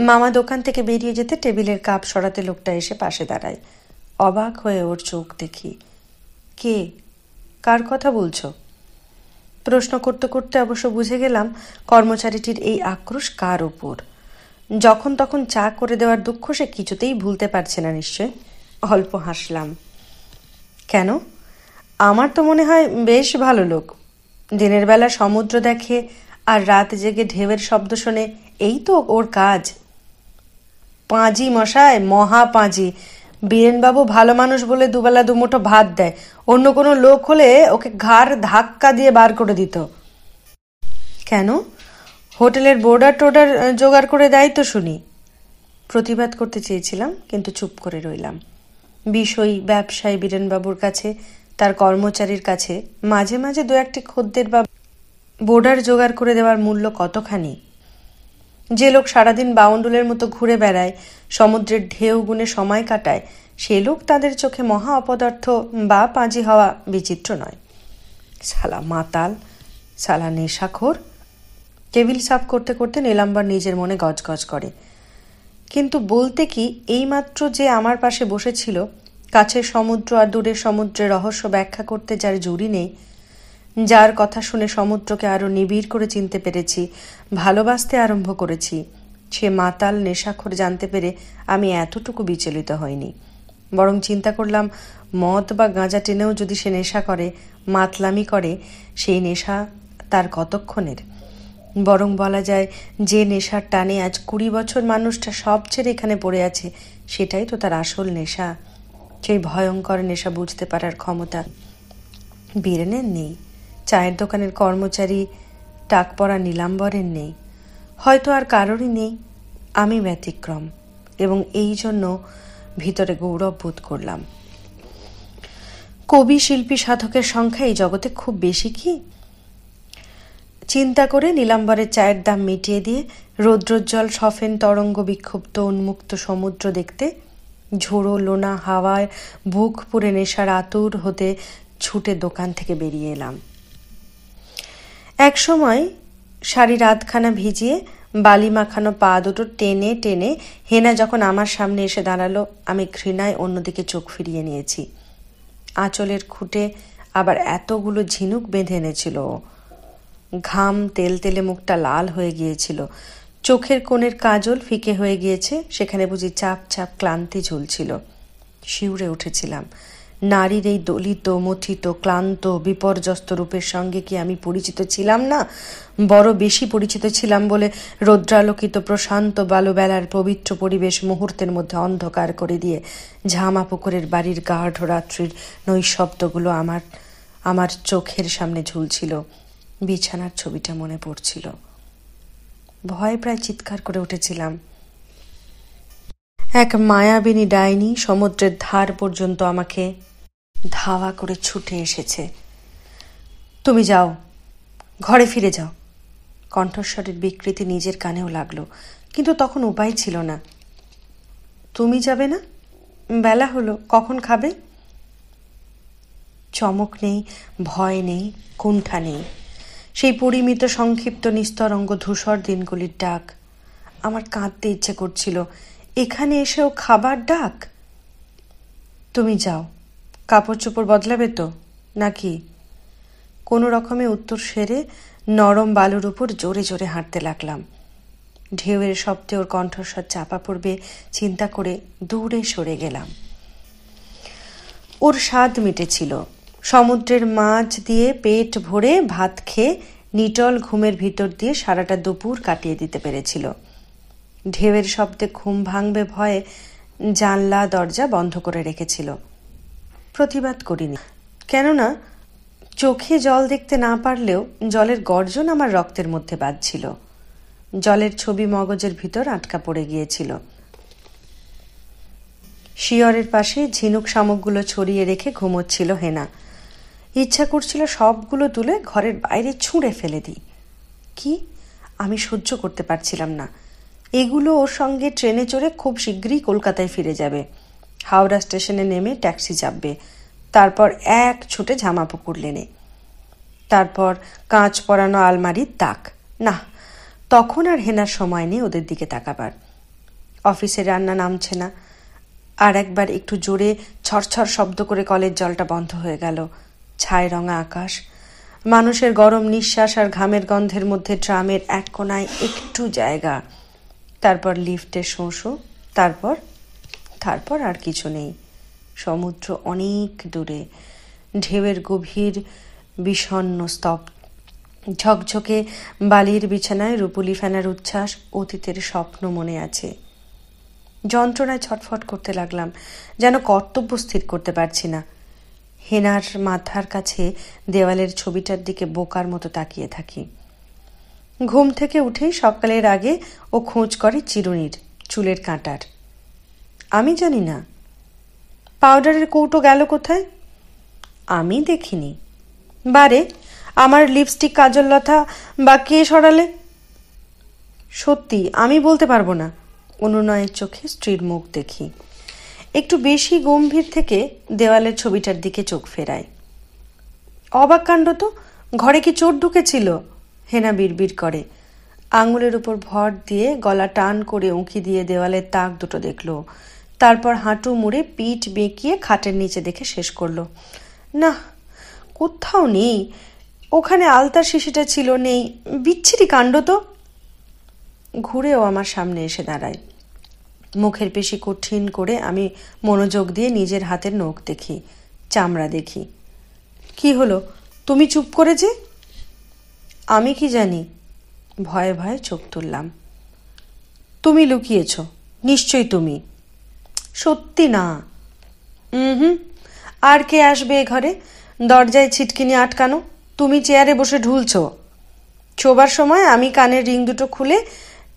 মামা দোকান থেকে বেরিয়ে যেতে টেবিলের কাপ সরাতে লোকটা এসে পাশে দাঁড়ায় অবাক হয়ে ওর চোখ দেখি কে কার কথা বলছ প্রশ্ন করতে করতে অবশ্য বুঝে গেলাম কর্মচারীটির এই আক্রোশ কার ওপর যখন তখন চা করে দেওয়ার দুঃখ সে কিছুতেই ভুলতে পারছে না নিশ্চয় অল্প হাসলাম কেন আমার তো মনে হয় বেশ ভালো লোক দিনের বেলা সমুদ্র দেখে আর রাত জেগে ঢেউয়ের শব্দ শোনে এই তো ওর কাজ পাঁজি মশায় মহা পাঁজি বীরেনবাবু ভালো মানুষ বলে দুবেলা দুমুঠো ভাত দেয় অন্য কোনো লোক হলে ওকে ঘাড় ধাক্কা দিয়ে বার করে দিত কেন হোটেলের বোর্ডার টোর্ডার জোগাড় করে দেয় তো শুনি প্রতিবাদ করতে চেয়েছিলাম কিন্তু চুপ করে রইলাম বিষয় ব্যবসায়ী বীরেনবাবুর কাছে তার কর্মচারীর কাছে মাঝে মাঝে দু একটি খদ্দের বা বোর্ডার জোগাড় করে দেওয়ার মূল্য কতখানি যে লোক সারাদিন বাউন্ডুলের মতো ঘুরে বেড়ায় সমুদ্রের ঢেউ গুনে সময় কাটায় সে লোক তাদের চোখে মহা অপদার্থ বা পাঁজি হওয়া বিচিত্র নয় সালা মাতাল সালা নেশাখোর টেবিল সাফ করতে করতে নীলাম্বার নিজের মনে গজগজ করে কিন্তু বলতে কি এইমাত্র যে আমার পাশে বসেছিল কাছের সমুদ্র আর দূরের সমুদ্রের রহস্য ব্যাখ্যা করতে যার জুড়ি নেই যার কথা শুনে সমুদ্রকে আরও নিবিড় করে চিনতে পেরেছি ভালোবাসতে আরম্ভ করেছি সে মাতাল নেশাখোর জানতে পেরে আমি এতটুকু বিচলিত হইনি বরং চিন্তা করলাম মদ বা গাঁজা টেনেও যদি সে নেশা করে মাতলামি করে সেই নেশা তার কতক্ষণের বরং বলা যায় যে নেশার টানে আজ কুড়ি বছর মানুষটা সব ছেড়ে এখানে পড়ে আছে সেটাই তো তার আসল নেশা সেই ভয়ঙ্কর নেশা বুঝতে পারার ক্ষমতা বীরেনের নেই চায়ের দোকানের কর্মচারী টাক পরা নীলাম্বরের নেই হয়তো আর কারোরই নেই আমি ব্যতিক্রম এবং এই জন্য ভিতরে গৌরব বোধ করলাম কবি শিল্পী সাধকের সংখ্যা এই জগতে খুব বেশি কি চিন্তা করে নীলাম্বরের চায়ের দাম মিটিয়ে দিয়ে রৌদ্রোজ্জ্বল সফেন তরঙ্গ বিক্ষুব্ধ উন্মুক্ত সমুদ্র দেখতে ঝোড়ো লোনা হাওয়ায় বুক পুরে নেশার আতুর হতে ছুটে দোকান থেকে বেরিয়ে এলাম এক সময় শাড়ির আধখানা ভিজিয়ে বালি মাখানো পা দুটো টেনে টেনে হেনা যখন আমার সামনে এসে দাঁড়ালো আমি ঘৃণায় অন্যদিকে চোখ ফিরিয়ে নিয়েছি আঁচলের খুঁটে আবার এতগুলো ঝিনুক বেঁধে এনেছিল ঘাম তেল তেলে মুখটা লাল হয়ে গিয়েছিল চোখের কোণের কাজল ফিকে হয়ে গিয়েছে সেখানে বুঝি চাপ চাপ ক্লান্তি ঝুলছিল শিউরে উঠেছিলাম নারীর এই দলিত মথিত ক্লান্ত বিপর্যস্ত রূপের সঙ্গে কি আমি পরিচিত ছিলাম না বড় বেশি পরিচিত ছিলাম বলে রৌদ্রালোকিত প্রশান্ত বালুবেলার পবিত্র পরিবেশ মুহূর্তের মধ্যে অন্ধকার করে দিয়ে ঝামা পুকুরের বাড়ির গাঢ় রাত্রির নৈশব্দগুলো আমার আমার চোখের সামনে ঝুলছিল বিছানার ছবিটা মনে পড়ছিল ভয়ে প্রায় চিৎকার করে উঠেছিলাম এক মায়াবিনী ডাইনি সমুদ্রের ধার পর্যন্ত আমাকে ধাওয়া করে ছুটে এসেছে তুমি যাও ঘরে ফিরে যাও কণ্ঠস্বরের বিকৃতি নিজের কানেও লাগলো কিন্তু তখন উপায় ছিল না তুমি যাবে না বেলা হলো কখন খাবে চমক নেই ভয় নেই কুণ্ঠা নেই সেই পরিমিত সংক্ষিপ্ত নিস্তরঙ্গ ধূসর দিনগুলির ডাক আমার কাঁদতে ইচ্ছে করছিল এখানে এসেও খাবার ডাক তুমি যাও কাপড় চোপড় বদলাবে তো নাকি কোনো রকমে উত্তর সেরে নরম বালুর উপর জোরে জোরে হাঁটতে লাগলাম ঢেউয়ের শব্দে ওর কণ্ঠস্বর চাপা পড়বে চিন্তা করে দূরে সরে গেলাম ওর স্বাদ মিটেছিল সমুদ্রের মাছ দিয়ে পেট ভরে ভাত খেয়ে নিটল ঘুমের ভিতর দিয়ে সারাটা দুপুর কাটিয়ে দিতে পেরেছিল ঢেউয়ের শব্দে ঘুম ভাঙবে ভয়ে জানলা দরজা বন্ধ করে রেখেছিল প্রতিবাদ করিনি কেননা চোখে জল দেখতে না পারলেও জলের গর্জন আমার রক্তের মধ্যে বাজছিল জলের ছবি মগজের ভিতর আটকা পড়ে গিয়েছিল শিয়রের পাশে ঝিনুক শামুকগুলো ছড়িয়ে রেখে ঘুমোচ্ছিল হেনা ইচ্ছা করছিল সবগুলো তুলে ঘরের বাইরে ছুঁড়ে ফেলে দিই কি আমি সহ্য করতে পারছিলাম না এগুলো ওর সঙ্গে ট্রেনে চড়ে খুব শীঘ্রই কলকাতায় ফিরে যাবে হাওড়া স্টেশনে নেমে ট্যাক্সি চাপবে তারপর এক ছুটে জামা পুকুর লেনে তারপর কাঁচ পরানো আলমারির তাক না তখন আর হেনার সময় নেই ওদের দিকে তাকাবার অফিসে রান্না নামছে না আর একবার একটু জোরে ছড়ছড় শব্দ করে কলের জলটা বন্ধ হয়ে গেল ছায় রঙা আকাশ মানুষের গরম নিঃশ্বাস আর ঘামের গন্ধের মধ্যে ট্রামের এক কোনায় একটু জায়গা তারপর লিফটে শোঁশো তারপর তারপর আর কিছু নেই সমুদ্র অনেক দূরে ঢেউয়ের গভীর বিষণ্ন স্তব ঝকঝকে বালির বিছানায় রুপুলি ফেনার উচ্ছ্বাস অতীতের স্বপ্ন মনে আছে যন্ত্রণায় ছটফট করতে লাগলাম যেন কর্তব্য স্থির করতে পারছি না হেনার মাথার কাছে দেওয়ালের ছবিটার দিকে বোকার মতো তাকিয়ে থাকি ঘুম থেকে উঠেই সকালের আগে ও খোঁজ করে চিরুনির চুলের কাঁটার আমি জানি না পাউডারের কৌটো গেল কোথায় আমি দেখিনি বারে আমার লিপস্টিক কাজল লতা বা কে সরালে সত্যি আমি বলতে পারবো না অনুনয়ের চোখে স্ত্রীর মুখ দেখি একটু বেশি গম্ভীর থেকে দেওয়ালের ছবিটার দিকে চোখ ফেরায় অবাক কাণ্ড তো ঘরে কি চোর ঢুকেছিল হেনা বিড়বিড় করে আঙুলের উপর ভর দিয়ে গলা টান করে উঁকি দিয়ে দেওয়ালের তাক দুটো দেখল তারপর হাঁটু মুড়ে পিঠ বেঁকিয়ে খাটের নিচে দেখে শেষ করলো না কোথাও নেই ওখানে আলতার শিশিটা ছিল নেই বিচ্ছিরি কাণ্ড তো ঘুরেও আমার সামনে এসে দাঁড়ায় মুখের পেশি কঠিন করে আমি মনোযোগ দিয়ে নিজের হাতের নখ দেখি চামড়া দেখি কি হলো তুমি চুপ করে যে আমি কি জানি ভয়ে ভয়ে চোখ তুললাম তুমি লুকিয়েছ নিশ্চয়ই তুমি সত্যি না হুম আর কে আসবে এ ঘরে দরজায় ছিটকিনি আটকানো তুমি চেয়ারে বসে ঢুলছ ছোবার সময় আমি কানের রিং দুটো খুলে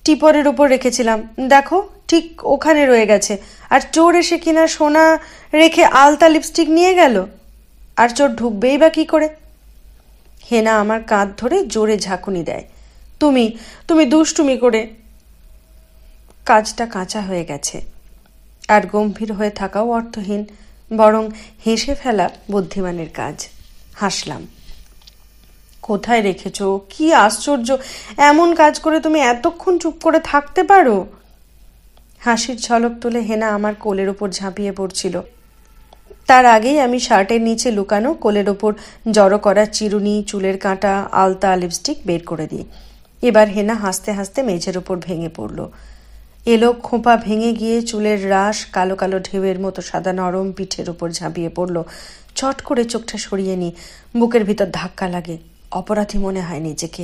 টিপরের ওপর রেখেছিলাম দেখো ঠিক ওখানে রয়ে গেছে আর চোর এসে কিনা সোনা রেখে আলতা লিপস্টিক নিয়ে গেল আর চোর ঢুকবেই বা কি করে হেনা আমার কাঁধ ধরে জোরে ঝাঁকুনি দেয় তুমি তুমি দুষ্টুমি করে কাজটা কাঁচা হয়ে গেছে আর গম্ভীর হয়ে থাকাও অর্থহীন বরং হেসে ফেলা বুদ্ধিমানের কাজ হাসলাম কোথায় রেখেছ কি আশ্চর্য এমন কাজ করে তুমি এতক্ষণ চুপ করে থাকতে পারো হাসির ঝলক তুলে হেনা আমার কোলের ওপর ঝাঁপিয়ে পড়ছিল তার আগেই আমি শার্টের নিচে লুকানো কোলের ওপর জড়ো করা চিরুনি চুলের কাঁটা আলতা লিপস্টিক বের করে দিই এবার হেনা হাসতে হাসতে মেঝের ওপর ভেঙে পড়ল এলো খোঁপা ভেঙে গিয়ে চুলের রাস কালো কালো ঢেউয়ের মতো সাদা নরম পিঠের ওপর ঝাঁপিয়ে পড়ল চট করে চোখটা সরিয়ে নি বুকের ভিতর ধাক্কা লাগে অপরাধী মনে হয় নিজেকে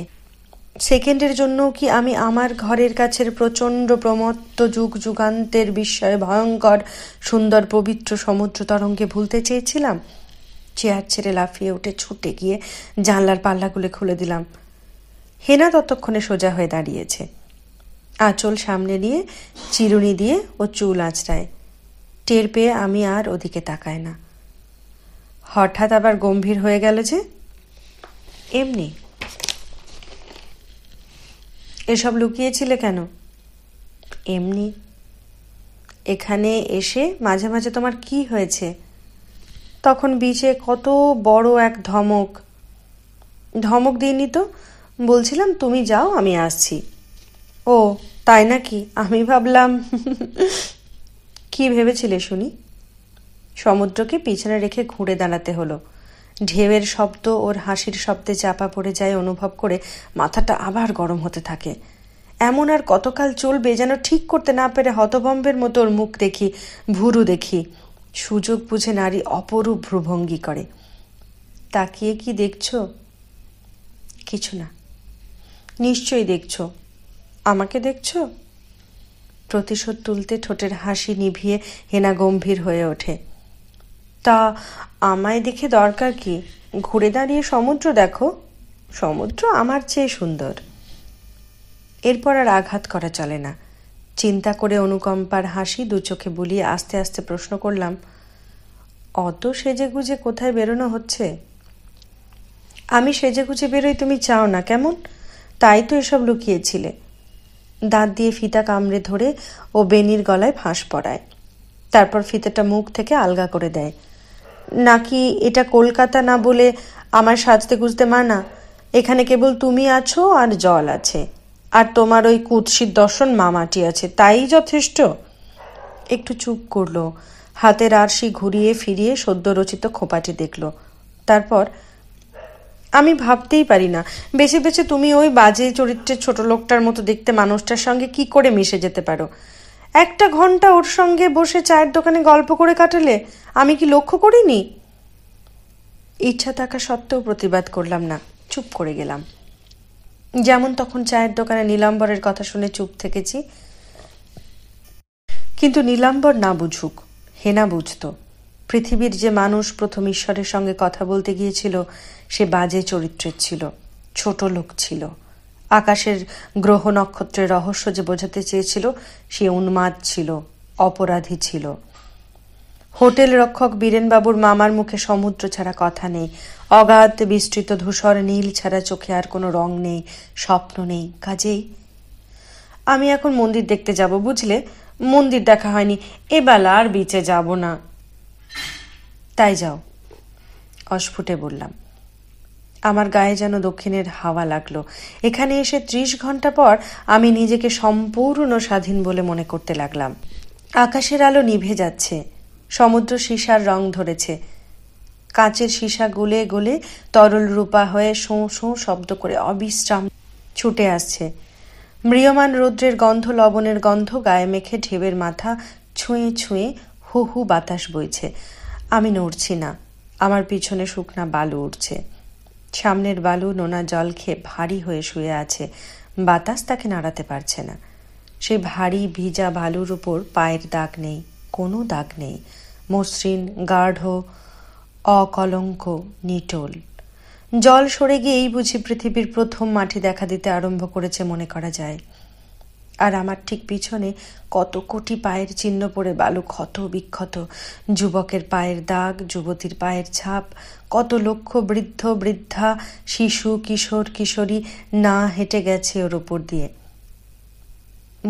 সেকেন্ডের জন্য কি আমি আমার ঘরের কাছের প্রচণ্ড প্রমত্ত যুগ যুগান্তের বিস্ময়ে ভয়ঙ্কর সুন্দর পবিত্র সমুদ্র তরঙ্গে ভুলতে চেয়েছিলাম চেয়ার ছেড়ে লাফিয়ে উঠে ছুটে গিয়ে জানলার পাল্লাগুলো খুলে দিলাম হেনা ততক্ষণে সোজা হয়ে দাঁড়িয়েছে আঁচল সামনে নিয়ে চিরুনি দিয়ে ও চুল আঁচড়ায় টের পেয়ে আমি আর ওদিকে তাকায় না হঠাৎ আবার গম্ভীর হয়ে গেল যে এমনি এসব লুকিয়েছিলে কেন এমনি এখানে এসে মাঝে মাঝে তোমার কি হয়েছে তখন বিচে কত বড় এক ধমক ধমক দিইনি তো বলছিলাম তুমি যাও আমি আসছি ও তাই নাকি আমি ভাবলাম কি ভেবেছিলে শুনি সমুদ্রকে পিছনে রেখে ঘুরে দাঁড়াতে হলো ঢেউয়ের শব্দ ওর হাসির শব্দে চাপা পড়ে যায় অনুভব করে মাথাটা আবার গরম হতে থাকে এমন আর কতকাল চলবে যেন ঠিক করতে না পেরে হতভম্বের মতো ওর মুখ দেখি ভুরু দেখি সুযোগ বুঝে নারী অপরূপ ভ্রুভঙ্গি করে তাকিয়ে কি দেখছ কিছু না নিশ্চয়ই দেখছ আমাকে দেখছ প্রতিশোধ তুলতে ঠোঁটের হাসি নিভিয়ে হেনা গম্ভীর হয়ে ওঠে তা আমায় দেখে দরকার কি ঘুরে দাঁড়িয়ে সমুদ্র দেখো সমুদ্র আমার চেয়ে সুন্দর এরপর আর আঘাত করা চলে না চিন্তা করে অনুকম্পার হাসি দু চোখে বুলিয়ে আস্তে আস্তে প্রশ্ন করলাম অত সেজে গুজে কোথায় বেরোনো হচ্ছে আমি সেজেগুজে বেরোই তুমি চাও না কেমন তাই তো এসব লুকিয়েছিলে দাঁত দিয়ে ফিতা কামড়ে ধরে ও বেনির গলায় ফাঁস পড়ায় তারপর ফিতাটা মুখ থেকে আলগা করে দেয় নাকি এটা কলকাতা না বলে আমার সাজতে গুজতে মানা এখানে কেবল তুমি আছো আর জল আছে আর তোমার ওই কুৎসির দর্শন মামাটি আছে তাই যথেষ্ট একটু চুপ করলো হাতের আরশি ঘুরিয়ে ফিরিয়ে সদ্য রচিত খোপাটি দেখল তারপর আমি ভাবতেই পারি না বেছে বেছে তুমি ওই বাজে চরিত্রের ছোট লোকটার মতো দেখতে মানুষটার সঙ্গে কি করে মিশে যেতে পারো একটা ঘন্টা ওর সঙ্গে বসে চায়ের দোকানে গল্প করে কাটালে আমি কি লক্ষ্য করিনি ইচ্ছা থাকা সত্ত্বেও প্রতিবাদ করলাম না চুপ করে গেলাম যেমন তখন চায়ের দোকানে নীলাম্বরের কথা শুনে চুপ থেকেছি কিন্তু নীলাম্বর না বুঝুক হেনা বুঝত পৃথিবীর যে মানুষ প্রথম ঈশ্বরের সঙ্গে কথা বলতে গিয়েছিল সে বাজে চরিত্রের ছিল ছোট লোক ছিল আকাশের গ্রহ নক্ষত্রের রহস্য যে বোঝাতে চেয়েছিল সে উন্মাদ ছিল অপরাধী ছিল হোটেল রক্ষক বীরেনবাবুর মামার মুখে সমুদ্র ছাড়া কথা নেই অগাধ বিস্তৃত ধূসর নীল ছাড়া চোখে আর কোনো রং নেই স্বপ্ন নেই কাজেই আমি এখন মন্দির দেখতে যাব বুঝলে মন্দির দেখা হয়নি এবেলা আর বিচে যাব না তাই যাও অস্ফুটে বললাম আমার গায়ে যেন দক্ষিণের হাওয়া লাগলো এখানে এসে ত্রিশ ঘন্টা পর আমি নিজেকে সম্পূর্ণ স্বাধীন বলে মনে করতে লাগলাম আকাশের আলো নিভে যাচ্ছে সমুদ্র সীসার রং ধরেছে কাঁচের সীসা গুলে গুলে তরল রূপা হয়ে শোঁ শোঁ শব্দ করে অবিশ্রাম ছুটে আসছে ম্রিয়মান রৌদ্রের গন্ধ লবণের গন্ধ গায়ে মেখে ঢেবের মাথা ছুঁয়ে ছুঁয়ে হু হু বাতাস বইছে আমি নড়ছি না আমার পিছনে শুকনা বালু উঠছে সামনের বালু নোনা জল খেয়ে ভারী হয়ে শুয়ে আছে বাতাস তাকে নাড়াতে পারছে না সে ভারী ভিজা বালুর উপর পায়ের দাগ নেই কোনো দাগ নেই মসৃণ গাঢ় অকলঙ্ক নিটোল জল সরে গিয়েই বুঝি পৃথিবীর প্রথম মাটি দেখা দিতে আরম্ভ করেছে মনে করা যায় আর আমার ঠিক পিছনে কত কোটি পায়ের চিহ্ন পড়ে বালু ক্ষত বিক্ষত যুবকের পায়ের দাগ যুবতীর পায়ের ছাপ কত লক্ষ বৃদ্ধ বৃদ্ধা শিশু কিশোর কিশোরী না হেঁটে গেছে ওর ওপর দিয়ে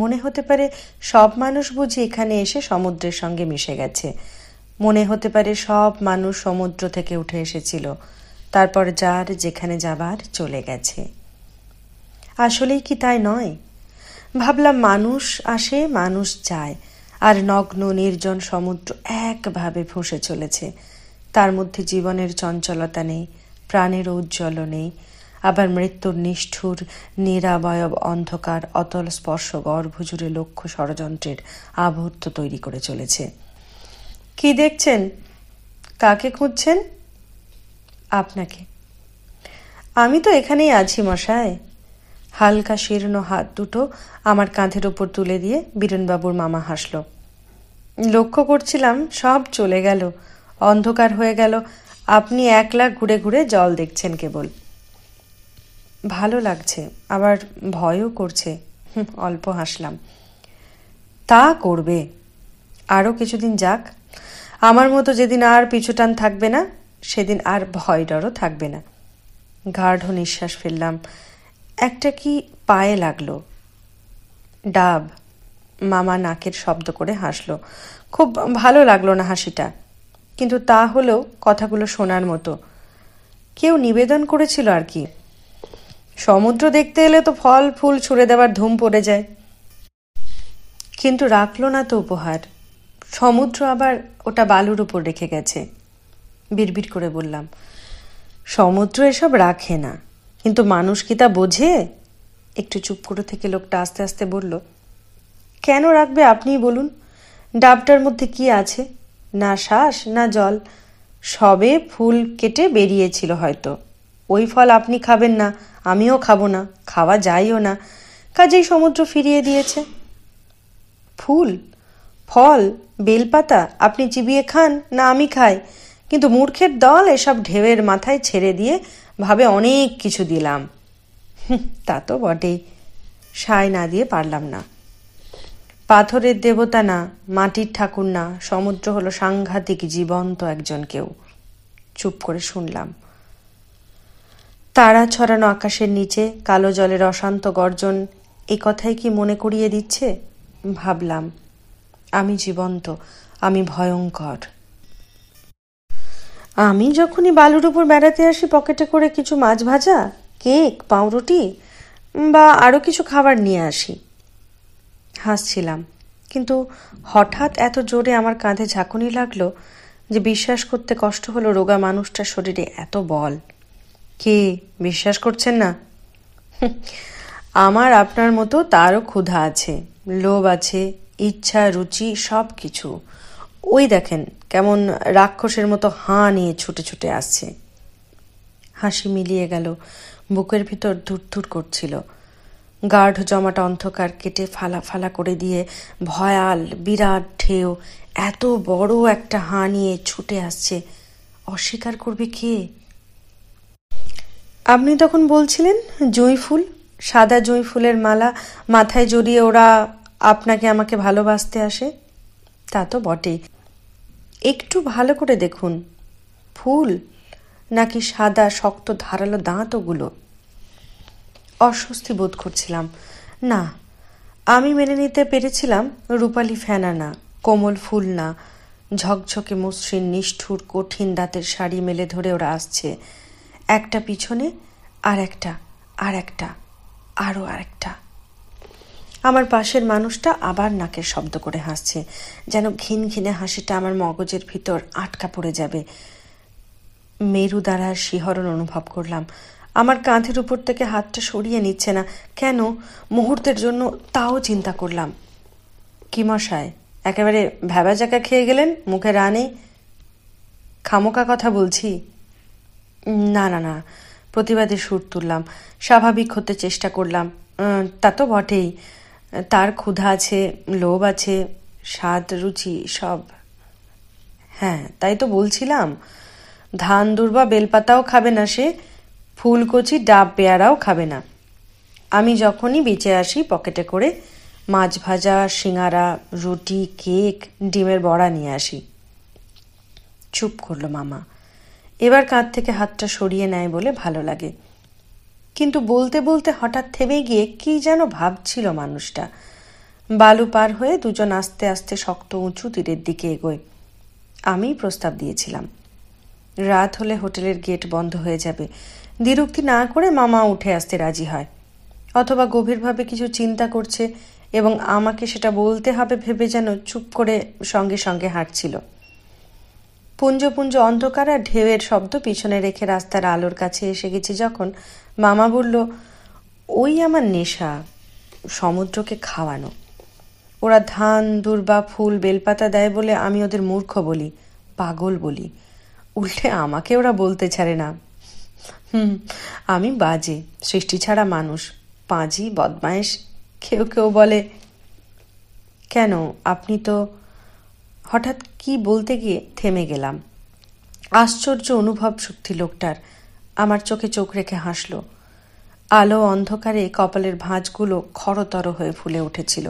মনে হতে পারে সব মানুষ বুঝি এখানে এসে সমুদ্রের সঙ্গে মিশে গেছে মনে হতে পারে সব মানুষ সমুদ্র থেকে উঠে এসেছিল তারপর যার যেখানে যাবার চলে গেছে আসলেই কি তাই নয় ভাবলাম মানুষ আসে মানুষ যায় আর নগ্ন নির্জন সমুদ্র একভাবে ফসে চলেছে তার মধ্যে জীবনের চঞ্চলতা নেই প্রাণের উজ্জ্বল নেই আবার মৃত্যুর নিষ্ঠুর নিরাবয়ব অন্ধকার অতল স্পর্শ গর্ভজুড়ে লক্ষ্য ষড়যন্ত্রের আবর্ত তৈরি করে চলেছে কি দেখছেন কাকে খুঁজছেন আপনাকে আমি তো এখানেই আছি মশায় হালকা শীর্ণ হাত দুটো আমার কাঁধের ওপর তুলে দিয়ে বীরনবাবুর মামা হাসল লক্ষ্য করছিলাম সব চলে গেল অন্ধকার হয়ে গেল আপনি একলা ঘুরে ঘুরে জল দেখছেন কেবল ভালো লাগছে আবার ভয়ও করছে অল্প হাসলাম তা করবে আরও কিছুদিন যাক আমার মতো যেদিন আর পিছুটান থাকবে না সেদিন আর ভয় ডরও থাকবে না গাঢ় নিঃশ্বাস ফেললাম একটা কি পায়ে লাগলো ডাব মামা নাকের শব্দ করে হাসলো খুব ভালো লাগলো না হাসিটা কিন্তু তা হলেও কথাগুলো শোনার মতো কেউ নিবেদন করেছিল আর কি সমুদ্র দেখতে এলে তো ফল ফুল ছুঁড়ে দেওয়ার ধুম পড়ে যায় কিন্তু রাখলো না তো উপহার সমুদ্র আবার ওটা বালুর উপর রেখে গেছে বিড়বিড় করে বললাম সমুদ্র এসব রাখে না কিন্তু মানুষ কি তা বোঝে একটু চুপ করে থেকে লোকটা আস্তে আস্তে বলল কেন রাখবে আপনিই বলুন ডাবটার মধ্যে কি আছে না শ্বাস না জল সবে ফুল কেটে বেরিয়েছিল হয়তো ওই ফল আপনি খাবেন না আমিও খাবো না খাওয়া যাইও না কাজেই সমুদ্র ফিরিয়ে দিয়েছে ফুল ফল বেলপাতা আপনি চিবিয়ে খান না আমি খাই কিন্তু মূর্খের দল এসব ঢেউয়ের মাথায় ছেড়ে দিয়ে ভাবে অনেক কিছু দিলাম তা তো বটেই সায় না দিয়ে পারলাম না পাথরের দেবতা না মাটির ঠাকুর না সমুদ্র হলো সাংঘাতিক জীবন্ত একজন কেউ চুপ করে শুনলাম তারা ছড়ানো আকাশের নিচে কালো জলের অশান্ত গর্জন এ কথাই কি মনে করিয়ে দিচ্ছে ভাবলাম আমি জীবন্ত আমি ভয়ঙ্কর আমি যখনই বালুর উপর বেড়াতে আসি পকেটে করে কিছু মাছ ভাজা কেক পাউরুটি বা আরও কিছু খাবার নিয়ে আসি হাসছিলাম কিন্তু হঠাৎ এত জোরে আমার কাঁধে ঝাঁকুনি লাগলো যে বিশ্বাস করতে কষ্ট হলো রোগা মানুষটার শরীরে এত বল কে বিশ্বাস করছেন না আমার আপনার মতো তারও ক্ষুধা আছে লোভ আছে ইচ্ছা রুচি সব কিছু ওই দেখেন কেমন রাক্ষসের মতো হাঁ নিয়ে ছুটে ছুটে আসছে হাসি মিলিয়ে গেল বুকের ভিতর ধুরধুর করছিল গাঢ় জমাটা অন্ধকার কেটে ফালা ফালা করে দিয়ে ভয়াল বিরাট ঢেউ এত বড় একটা হাঁ নিয়ে ছুটে আসছে অস্বীকার করবে কে আপনি তখন বলছিলেন জুঁই ফুল সাদা জুঁই ফুলের মালা মাথায় জড়িয়ে ওরা আপনাকে আমাকে ভালোবাসতে আসে তা তো বটেই একটু ভালো করে দেখুন ফুল নাকি সাদা শক্ত ধারালো দাঁত ওগুলো অস্বস্তি বোধ করছিলাম না আমি মেনে নিতে পেরেছিলাম রূপালি ফেনা না কোমল ফুল না ঝকঝকে মসৃণ নিষ্ঠুর কঠিন দাঁতের শাড়ি মেলে ধরে ওরা আসছে একটা পিছনে আর একটা আর একটা আরও আরেকটা আমার পাশের মানুষটা আবার নাকের শব্দ করে হাসছে যেন ঘিন ঘিনে হাসিটা আমার মগজের ভিতর আটকা পড়ে যাবে মেরু দ্বারা শিহরণ অনুভব করলাম আমার কাঁধের উপর থেকে হাতটা সরিয়ে নিচ্ছে না কেন মুহূর্তের জন্য তাও চিন্তা করলাম মশায় একেবারে ভ্যাবা জাকা খেয়ে গেলেন মুখে রানে খামোকা কথা বলছি না না না প্রতিবাদে সুর তুললাম স্বাভাবিক হতে চেষ্টা করলাম তা তো বটেই তার ক্ষুধা আছে লোভ আছে স্বাদ রুচি সব হ্যাঁ তাই তো বলছিলাম ধান দুর্বা বেলপাতাও খাবে না সে ফুলকচি ডাব পেয়ারাও খাবে না আমি যখনই বেঁচে আসি পকেটে করে মাছ ভাজা সিঙারা রুটি কেক ডিমের বড়া নিয়ে আসি চুপ করলো মামা এবার কাঁধ থেকে হাতটা সরিয়ে নেয় বলে ভালো লাগে কিন্তু বলতে বলতে হঠাৎ থেমে গিয়ে কি যেন ভাবছিল মানুষটা বালু পার হয়ে দুজন আস্তে আস্তে শক্ত উঁচু তীরের দিকে এগোয় আমি প্রস্তাব দিয়েছিলাম রাত হলে হোটেলের গেট বন্ধ হয়ে যাবে দ্বিরুক্তি না করে মামা উঠে আসতে রাজি হয় অথবা গভীরভাবে কিছু চিন্তা করছে এবং আমাকে সেটা বলতে হবে ভেবে যেন চুপ করে সঙ্গে সঙ্গে হাঁটছিল পুঞ্জ পুঞ্জ অন্ধকার আর ঢেউয়ের শব্দ পিছনে রেখে রাস্তার আলোর কাছে এসে গেছি যখন মামা বলল ওই আমার নেশা সমুদ্রকে খাওয়ানো ওরা ধান দুর্বা ফুল বেলপাতা দেয় বলে আমি ওদের মূর্খ বলি পাগল বলি উল্টে আমাকে ওরা বলতে ছাড়ে না হুম আমি বাজে সৃষ্টি ছাড়া মানুষ পাঁজি বদমায়েশ কেউ কেউ বলে কেন আপনি তো হঠাৎ কি বলতে গিয়ে থেমে গেলাম আশ্চর্য অনুভব শক্তি লোকটার আমার চোখে চোখ রেখে হাসল আলো অন্ধকারে কপালের ভাঁজগুলো খরতর হয়ে ফুলে উঠেছিল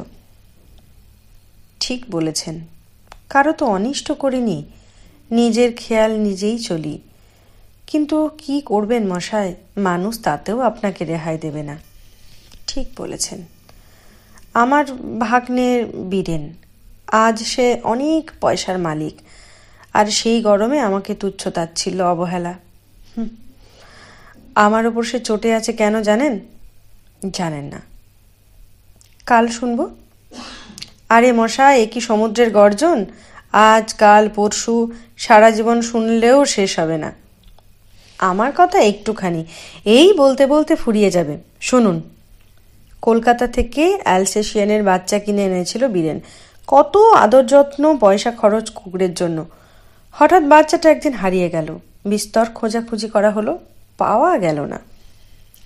ঠিক বলেছেন কারো তো অনিষ্ট করিনি নিজের খেয়াল নিজেই চলি কিন্তু কি করবেন মশায় মানুষ তাতেও আপনাকে রেহাই দেবে না ঠিক বলেছেন আমার ভাগ্নে বীরেন আজ সে অনেক পয়সার মালিক আর সেই গরমে আমাকে তুচ্ছ তাচ্ছিল অবহেলা হুম আমার ওপর সে চটে আছে কেন জানেন জানেন না কাল শুনব আরে মশা এ কি সমুদ্রের গর্জন আজ কাল পরশু সারা জীবন শুনলেও শেষ হবে না আমার কথা একটুখানি এই বলতে বলতে ফুরিয়ে যাবে শুনুন কলকাতা থেকে অ্যালসেশিয়ানের বাচ্চা কিনে এনেছিল বীরেন কত আদর যত্ন পয়সা খরচ কুকুরের জন্য হঠাৎ বাচ্চাটা একদিন হারিয়ে গেল বিস্তর খোঁজাখুঁজি করা হলো পাওয়া গেল না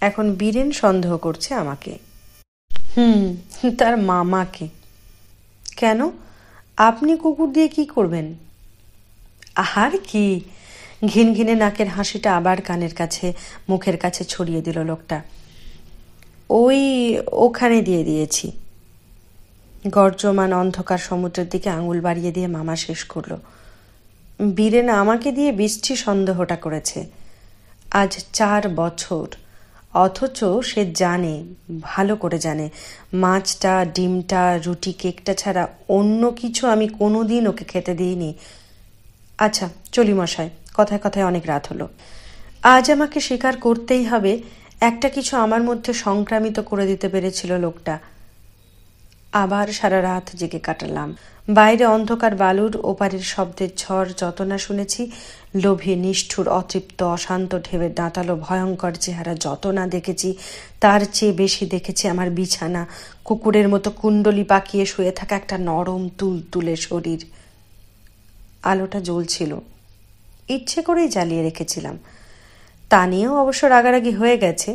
এখন বীরেন সন্দেহ করছে আমাকে হুম তার মামাকে কেন আপনি কুকুর দিয়ে কি করবেন আর কি ঘিন ঘিনে নাকের হাসিটা আবার কানের কাছে মুখের কাছে ছড়িয়ে দিল লোকটা ওই ওখানে দিয়ে দিয়েছি গর্জমান অন্ধকার সমুদ্রের দিকে আঙুল বাড়িয়ে দিয়ে মামা শেষ করল বীরেন আমাকে দিয়ে বৃষ্টি সন্দেহটা করেছে আজ চার বছর অথচ সে জানে ভালো করে জানে মাছটা ডিমটা রুটি কেকটা ছাড়া অন্য কিছু আমি কোনো দিন ওকে খেতে দিইনি আচ্ছা চলি মশাই কথায় কথায় অনেক রাত হলো আজ আমাকে স্বীকার করতেই হবে একটা কিছু আমার মধ্যে সংক্রামিত করে দিতে পেরেছিল লোকটা আবার সারা রাত জেগে কাটালাম বাইরে অন্ধকার বালুর ওপারের শব্দের ঝড় যত না শুনেছি লোভে নিষ্ঠুর অতৃপ্ত অশান্ত ঢেবের দাঁতালো ভয়ঙ্কর চেহারা যত না দেখেছি তার চেয়ে বেশি দেখেছি আমার বিছানা কুকুরের মতো কুণ্ডলি পাকিয়ে শুয়ে থাকা একটা নরম তুল তুলে শরীর আলোটা জ্বলছিল ইচ্ছে করেই জ্বালিয়ে রেখেছিলাম তা নিয়েও অবশ্য রাগারাগি হয়ে গেছে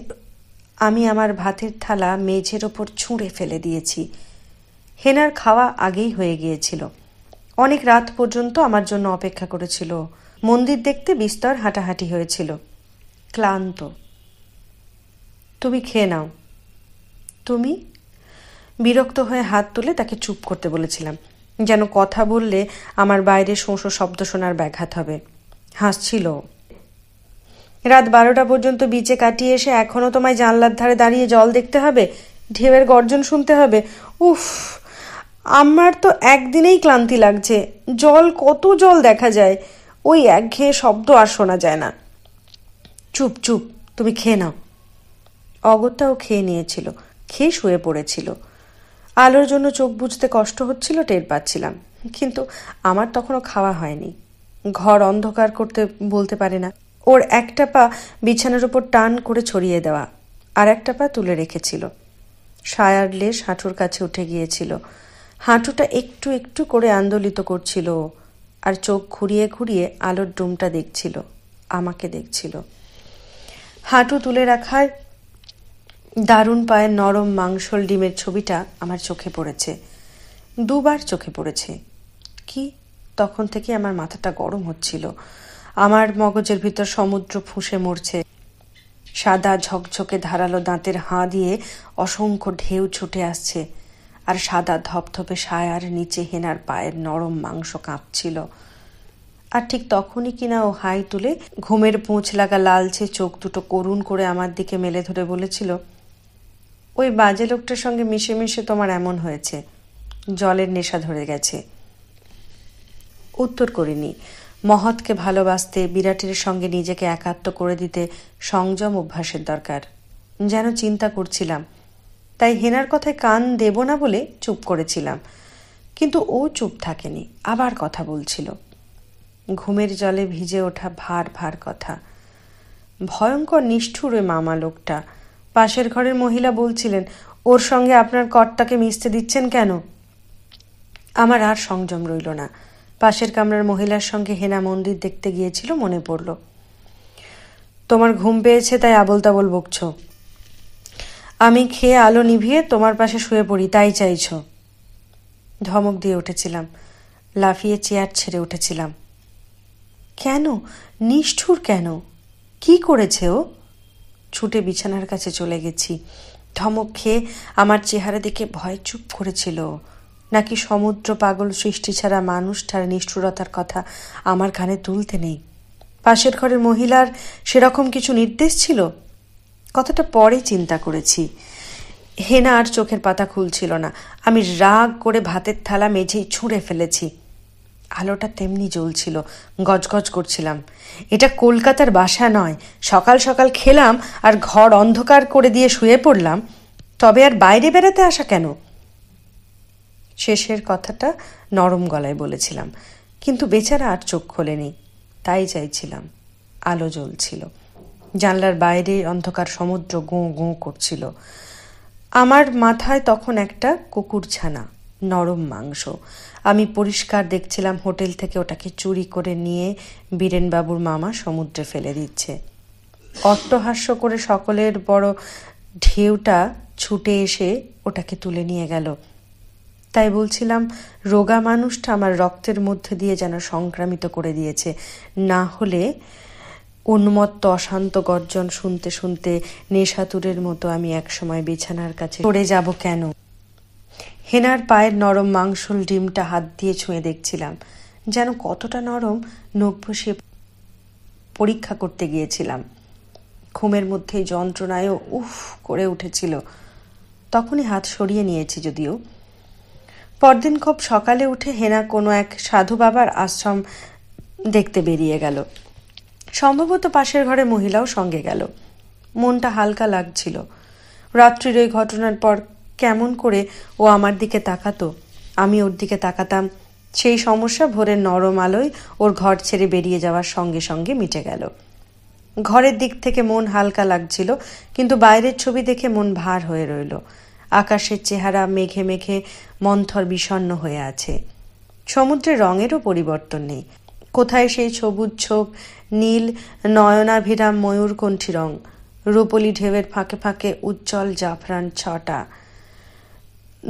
আমি আমার ভাতের থালা মেঝের ওপর ছুঁড়ে ফেলে দিয়েছি হেনার খাওয়া আগেই হয়ে গিয়েছিল অনেক রাত পর্যন্ত আমার জন্য অপেক্ষা করেছিল মন্দির দেখতে বিস্তর হাঁটাহাঁটি হয়েছিল ক্লান্ত তুমি খেয়ে নাও তুমি বিরক্ত হয়ে হাত তুলে তাকে চুপ করতে বলেছিলাম যেন কথা বললে আমার বাইরে শোঁসো শব্দ শোনার ব্যাঘাত হবে হাসছিল রাত বারোটা পর্যন্ত বিচে কাটিয়ে এসে এখনও তোমায় জানলার ধারে দাঁড়িয়ে জল দেখতে হবে ঢেউয়ের গর্জন শুনতে হবে উফ আমার তো একদিনেই ক্লান্তি লাগছে জল কত জল দেখা যায় ওই একঘেয়ে শব্দ আর শোনা যায় না চুপ চুপ তুমি খেয়ে নাও অগত্যাও খেয়ে নিয়েছিল খেয়ে শুয়ে পড়েছিল আলোর জন্য চোখ বুঝতে কষ্ট হচ্ছিল টের পাচ্ছিলাম কিন্তু আমার তখনও খাওয়া হয়নি ঘর অন্ধকার করতে বলতে পারে না ওর একটা পা বিছানার উপর টান করে ছড়িয়ে দেওয়া আর একটা পা তুলে রেখেছিল সায়ার লেশ হাঁটুর কাছে উঠে গিয়েছিল হাঁটুটা একটু একটু করে আন্দোলিত করছিল আর চোখ ঘুরিয়ে ঘুরিয়ে আলোর ডুমটা দেখছিল আমাকে দেখছিল হাঁটু তুলে রাখার দারুণ পায়ের নরম মাংসল ডিমের ছবিটা আমার চোখে পড়েছে দুবার চোখে পড়েছে কি তখন থেকে আমার মাথাটা গরম হচ্ছিল আমার মগজের ভিতর সমুদ্র ফুঁসে মরছে সাদা ঝকঝকে ধারালো দাঁতের হাঁ দিয়ে অসংখ্য ঢেউ ছুটে আসছে আর সাদা ধপধপে সায়ার নিচে হেনার পায়ের নরম মাংস কাঁপছিল আর ঠিক তখনই কিনা ও হাই তুলে ঘুমের পুঁছ লাগা লালচে চোখ দুটো করুণ করে আমার দিকে মেলে ধরে বলেছিল ওই বাজে লোকটার সঙ্গে মিশে মিশে তোমার এমন হয়েছে জলের নেশা ধরে গেছে উত্তর করিনি মহৎকে ভালোবাসতে বিরাটের সঙ্গে নিজেকে একাত্ম করে দিতে সংযম অভ্যাসের দরকার যেন চিন্তা করছিলাম তাই হেনার কথায় কান দেব না বলে চুপ করেছিলাম কিন্তু ও চুপ থাকেনি আবার কথা বলছিল ঘুমের জলে ভিজে ওঠা ভার ভার কথা ভয়ঙ্কর নিষ্ঠুর ওই মামা লোকটা পাশের ঘরের মহিলা বলছিলেন ওর সঙ্গে আপনার কর্তাকে মিশতে দিচ্ছেন কেন আমার আর সংযম রইল না পাশের কামরার মহিলার সঙ্গে হেনা মন্দির দেখতে গিয়েছিল মনে পড়ল তোমার ঘুম পেয়েছে তাই আবল তাবল বকছো আমি খেয়ে আলো নিভিয়ে তোমার পাশে শুয়ে পড়ি তাই চাইছ ধমক দিয়ে উঠেছিলাম লাফিয়ে চেয়ার ছেড়ে উঠেছিলাম কেন নিষ্ঠুর কেন কি করেছে ও ছুটে বিছানার কাছে চলে গেছি ধমক খেয়ে আমার চেহারা দেখে ভয় চুপ করেছিল নাকি সমুদ্র পাগল সৃষ্টি ছাড়া মানুষ তার নিষ্ঠুরতার কথা আমার কানে তুলতে নেই পাশের ঘরের মহিলার সেরকম কিছু নির্দেশ ছিল কথাটা পরে চিন্তা করেছি হেনা আর চোখের পাতা খুলছিল না আমি রাগ করে ভাতের থালা মেঝেই ছুঁড়ে ফেলেছি আলোটা তেমনি জ্বলছিল গজগজ করছিলাম এটা কলকাতার বাসা নয় সকাল সকাল খেলাম আর ঘর অন্ধকার করে দিয়ে শুয়ে পড়লাম তবে আর বাইরে বেড়াতে আসা কেন শেষের কথাটা নরম গলায় বলেছিলাম কিন্তু বেচারা আর চোখ খোলেনি তাই চাইছিলাম আলো জ্বলছিল জানলার বাইরে অন্ধকার সমুদ্র গোঁ গোঁ করছিল আমার মাথায় তখন একটা কুকুর ছানা নরম মাংস আমি পরিষ্কার দেখছিলাম হোটেল থেকে ওটাকে চুরি করে নিয়ে বীরেনবাবুর মামা সমুদ্রে ফেলে দিচ্ছে অট্টহাস্য করে সকলের বড় ঢেউটা ছুটে এসে ওটাকে তুলে নিয়ে গেল তাই বলছিলাম রোগা মানুষটা আমার রক্তের মধ্যে দিয়ে যেন সংক্রামিত করে দিয়েছে না হলে উন্মত্ত অশান্ত গর্জন শুনতে শুনতে নেশাতুরের মতো আমি একসময় বিছানার কাছে পড়ে যাব কেন হেনার পায়ের নরম মাংসল ডিমটা হাত দিয়ে ছুঁয়ে দেখছিলাম যেন কতটা নরম নব্য সে পরীক্ষা করতে গিয়েছিলাম ঘুমের মধ্যে যন্ত্রণায়ও উফ করে উঠেছিল তখনই হাত সরিয়ে নিয়েছি যদিও পরদিন খুব সকালে উঠে হেনা কোনো এক সাধু বাবার আশ্রম দেখতে বেরিয়ে গেল সম্ভবত পাশের ঘরে মহিলাও সঙ্গে গেল মনটা হালকা লাগছিল রাত্রির ওই ঘটনার পর কেমন করে ও আমার দিকে তাকাতো আমি ওর দিকে তাকাতাম সেই সমস্যা ভোরের নরম আলোয় ওর ঘর ছেড়ে বেরিয়ে যাওয়ার সঙ্গে সঙ্গে মিটে গেল ঘরের দিক থেকে মন হালকা লাগছিল কিন্তু বাইরের ছবি দেখে মন ভার হয়ে রইল আকাশের চেহারা মেঘে মেঘে মন্থর বিষণ্ন হয়ে আছে সমুদ্রের রঙেরও পরিবর্তন নেই কোথায় সেই সবুজ ছোপ নীল নয়নাভিরাম ময়ূরকণ্ঠী রং রূপলি ঢেবের ফাঁকে ফাঁকে উজ্জ্বল জাফরান ছটা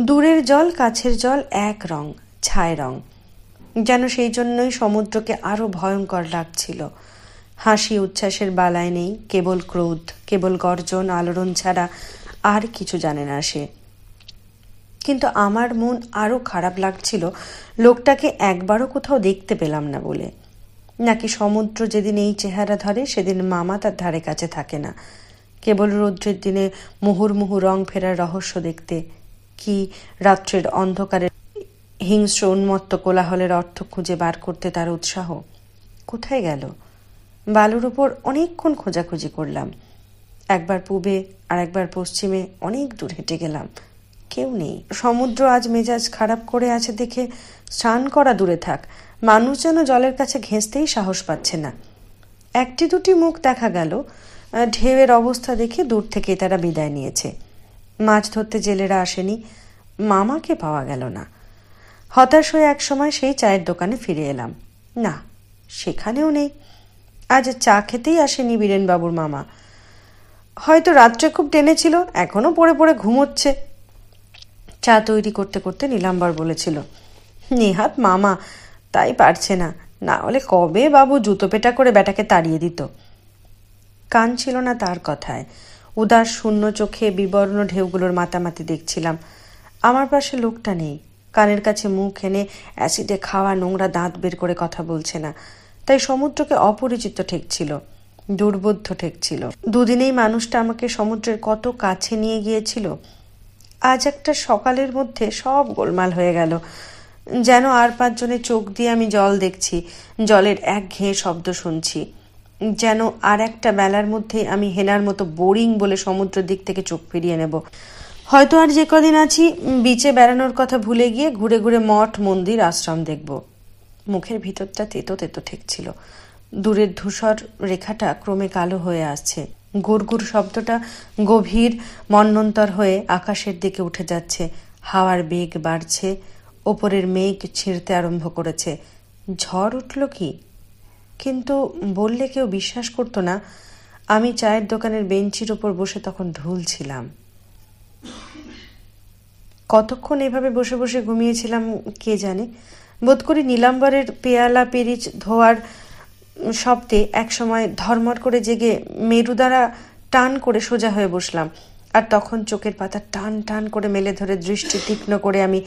দূরের জল কাছের জল এক রং ছায় রং যেন সেই জন্যই সমুদ্রকে আরও ভয়ঙ্কর লাগছিল হাসি উচ্ছ্বাসের বালায় নেই কেবল ক্রোধ কেবল গর্জন আলোড়ন ছাড়া আর কিছু জানে না সে কিন্তু আমার মন আরও খারাপ লাগছিল লোকটাকে একবারও কোথাও দেখতে পেলাম না বলে নাকি সমুদ্র যেদিন এই চেহারা ধরে সেদিন মামা তার ধারে কাছে থাকে না কেবল রৌদ্রের দিনে মুহুর্মুহু রং ফেরার রহস্য দেখতে কি রাত্রের অন্ধকারে হিংস্র উন্মত্ত কোলাহলের অর্থ খুঁজে বার করতে তার উৎসাহ কোথায় গেল বালুর উপর অনেকক্ষণ খোঁজাখুঁজি করলাম একবার পূবে আর একবার পশ্চিমে অনেক দূর হেঁটে গেলাম কেউ নেই সমুদ্র আজ মেজাজ খারাপ করে আছে দেখে স্নান করা দূরে থাক মানুষ যেন জলের কাছে ঘেঁচতেই সাহস পাচ্ছে না একটি দুটি মুখ দেখা গেল ঢেউয়ের অবস্থা দেখে দূর থেকে তারা বিদায় নিয়েছে মাছ ধরতে জেলেরা আসেনি মামাকে পাওয়া গেল না হতাশ হয়ে একসময় সেই চায়ের দোকানে ফিরে এলাম না সেখানেও নেই আজ চা খেতেই আসেনি বীরেনবাবুর মামা হয়তো রাত্রে খুব টেনেছিল এখনও পড়ে পড়ে ঘুমোচ্ছে চা তৈরি করতে করতে নীলাম্বার বলেছিল নেহাত মামা তাই পারছে না না হলে কবে বাবু জুতো পেটা করে বেটাকে তাড়িয়ে দিত কান ছিল না তার কথায় উদার শূন্য চোখে বিবর্ণ ঢেউগুলোর মাতামাতি দেখছিলাম আমার পাশে লোকটা নেই কানের কাছে মুখ এনে অ্যাসিডে খাওয়া নোংরা দাঁত বের করে কথা বলছে না তাই সমুদ্রকে অপরিচিত ঠেকছিল দুর্বোধ্য ঠেকছিল দুদিনেই মানুষটা আমাকে সমুদ্রের কত কাছে নিয়ে গিয়েছিল আজ একটা সকালের মধ্যে সব গোলমাল হয়ে গেল যেন আর পাঁচজনের চোখ দিয়ে আমি জল দেখছি জলের এক ঘেয়ে শব্দ শুনছি যেন আর একটা বেলার মধ্যেই আমি হেনার মতো বোরিং বলে সমুদ্র দিক থেকে চোখ ফিরিয়ে নেব হয়তো আর যে কদিন আছি বিচে বেড়ানোর কথা ভুলে গিয়ে ঘুরে ঘুরে মঠ মন্দির আশ্রম দেখব মুখের ভিতরটা তেতো তেতো ঠেকছিল দূরের ধূসর রেখাটা ক্রমে কালো হয়ে আসছে গুড়গুড় শব্দটা গভীর মন্নন্তর হয়ে আকাশের দিকে উঠে যাচ্ছে হাওয়ার বেগ বাড়ছে ওপরের মেঘ ছিঁড়তে আরম্ভ করেছে ঝড় উঠল কি কিন্তু বললে কেউ বিশ্বাস করতো না আমি চায়ের দোকানের বেঞ্চির ওপর বসে তখন ঢুলছিলাম কতক্ষণ এভাবে বসে বসে ঘুমিয়েছিলাম কে জানে বোধ করি নীলাম্বরের পেয়ালা পেরিচ ধোয়ার শব্দে একসময় ধর্মর করে জেগে মেরু দ্বারা টান করে সোজা হয়ে বসলাম আর তখন চোখের পাতা টান টান করে মেলে ধরে দৃষ্টি তীক্ষ্ণ করে আমি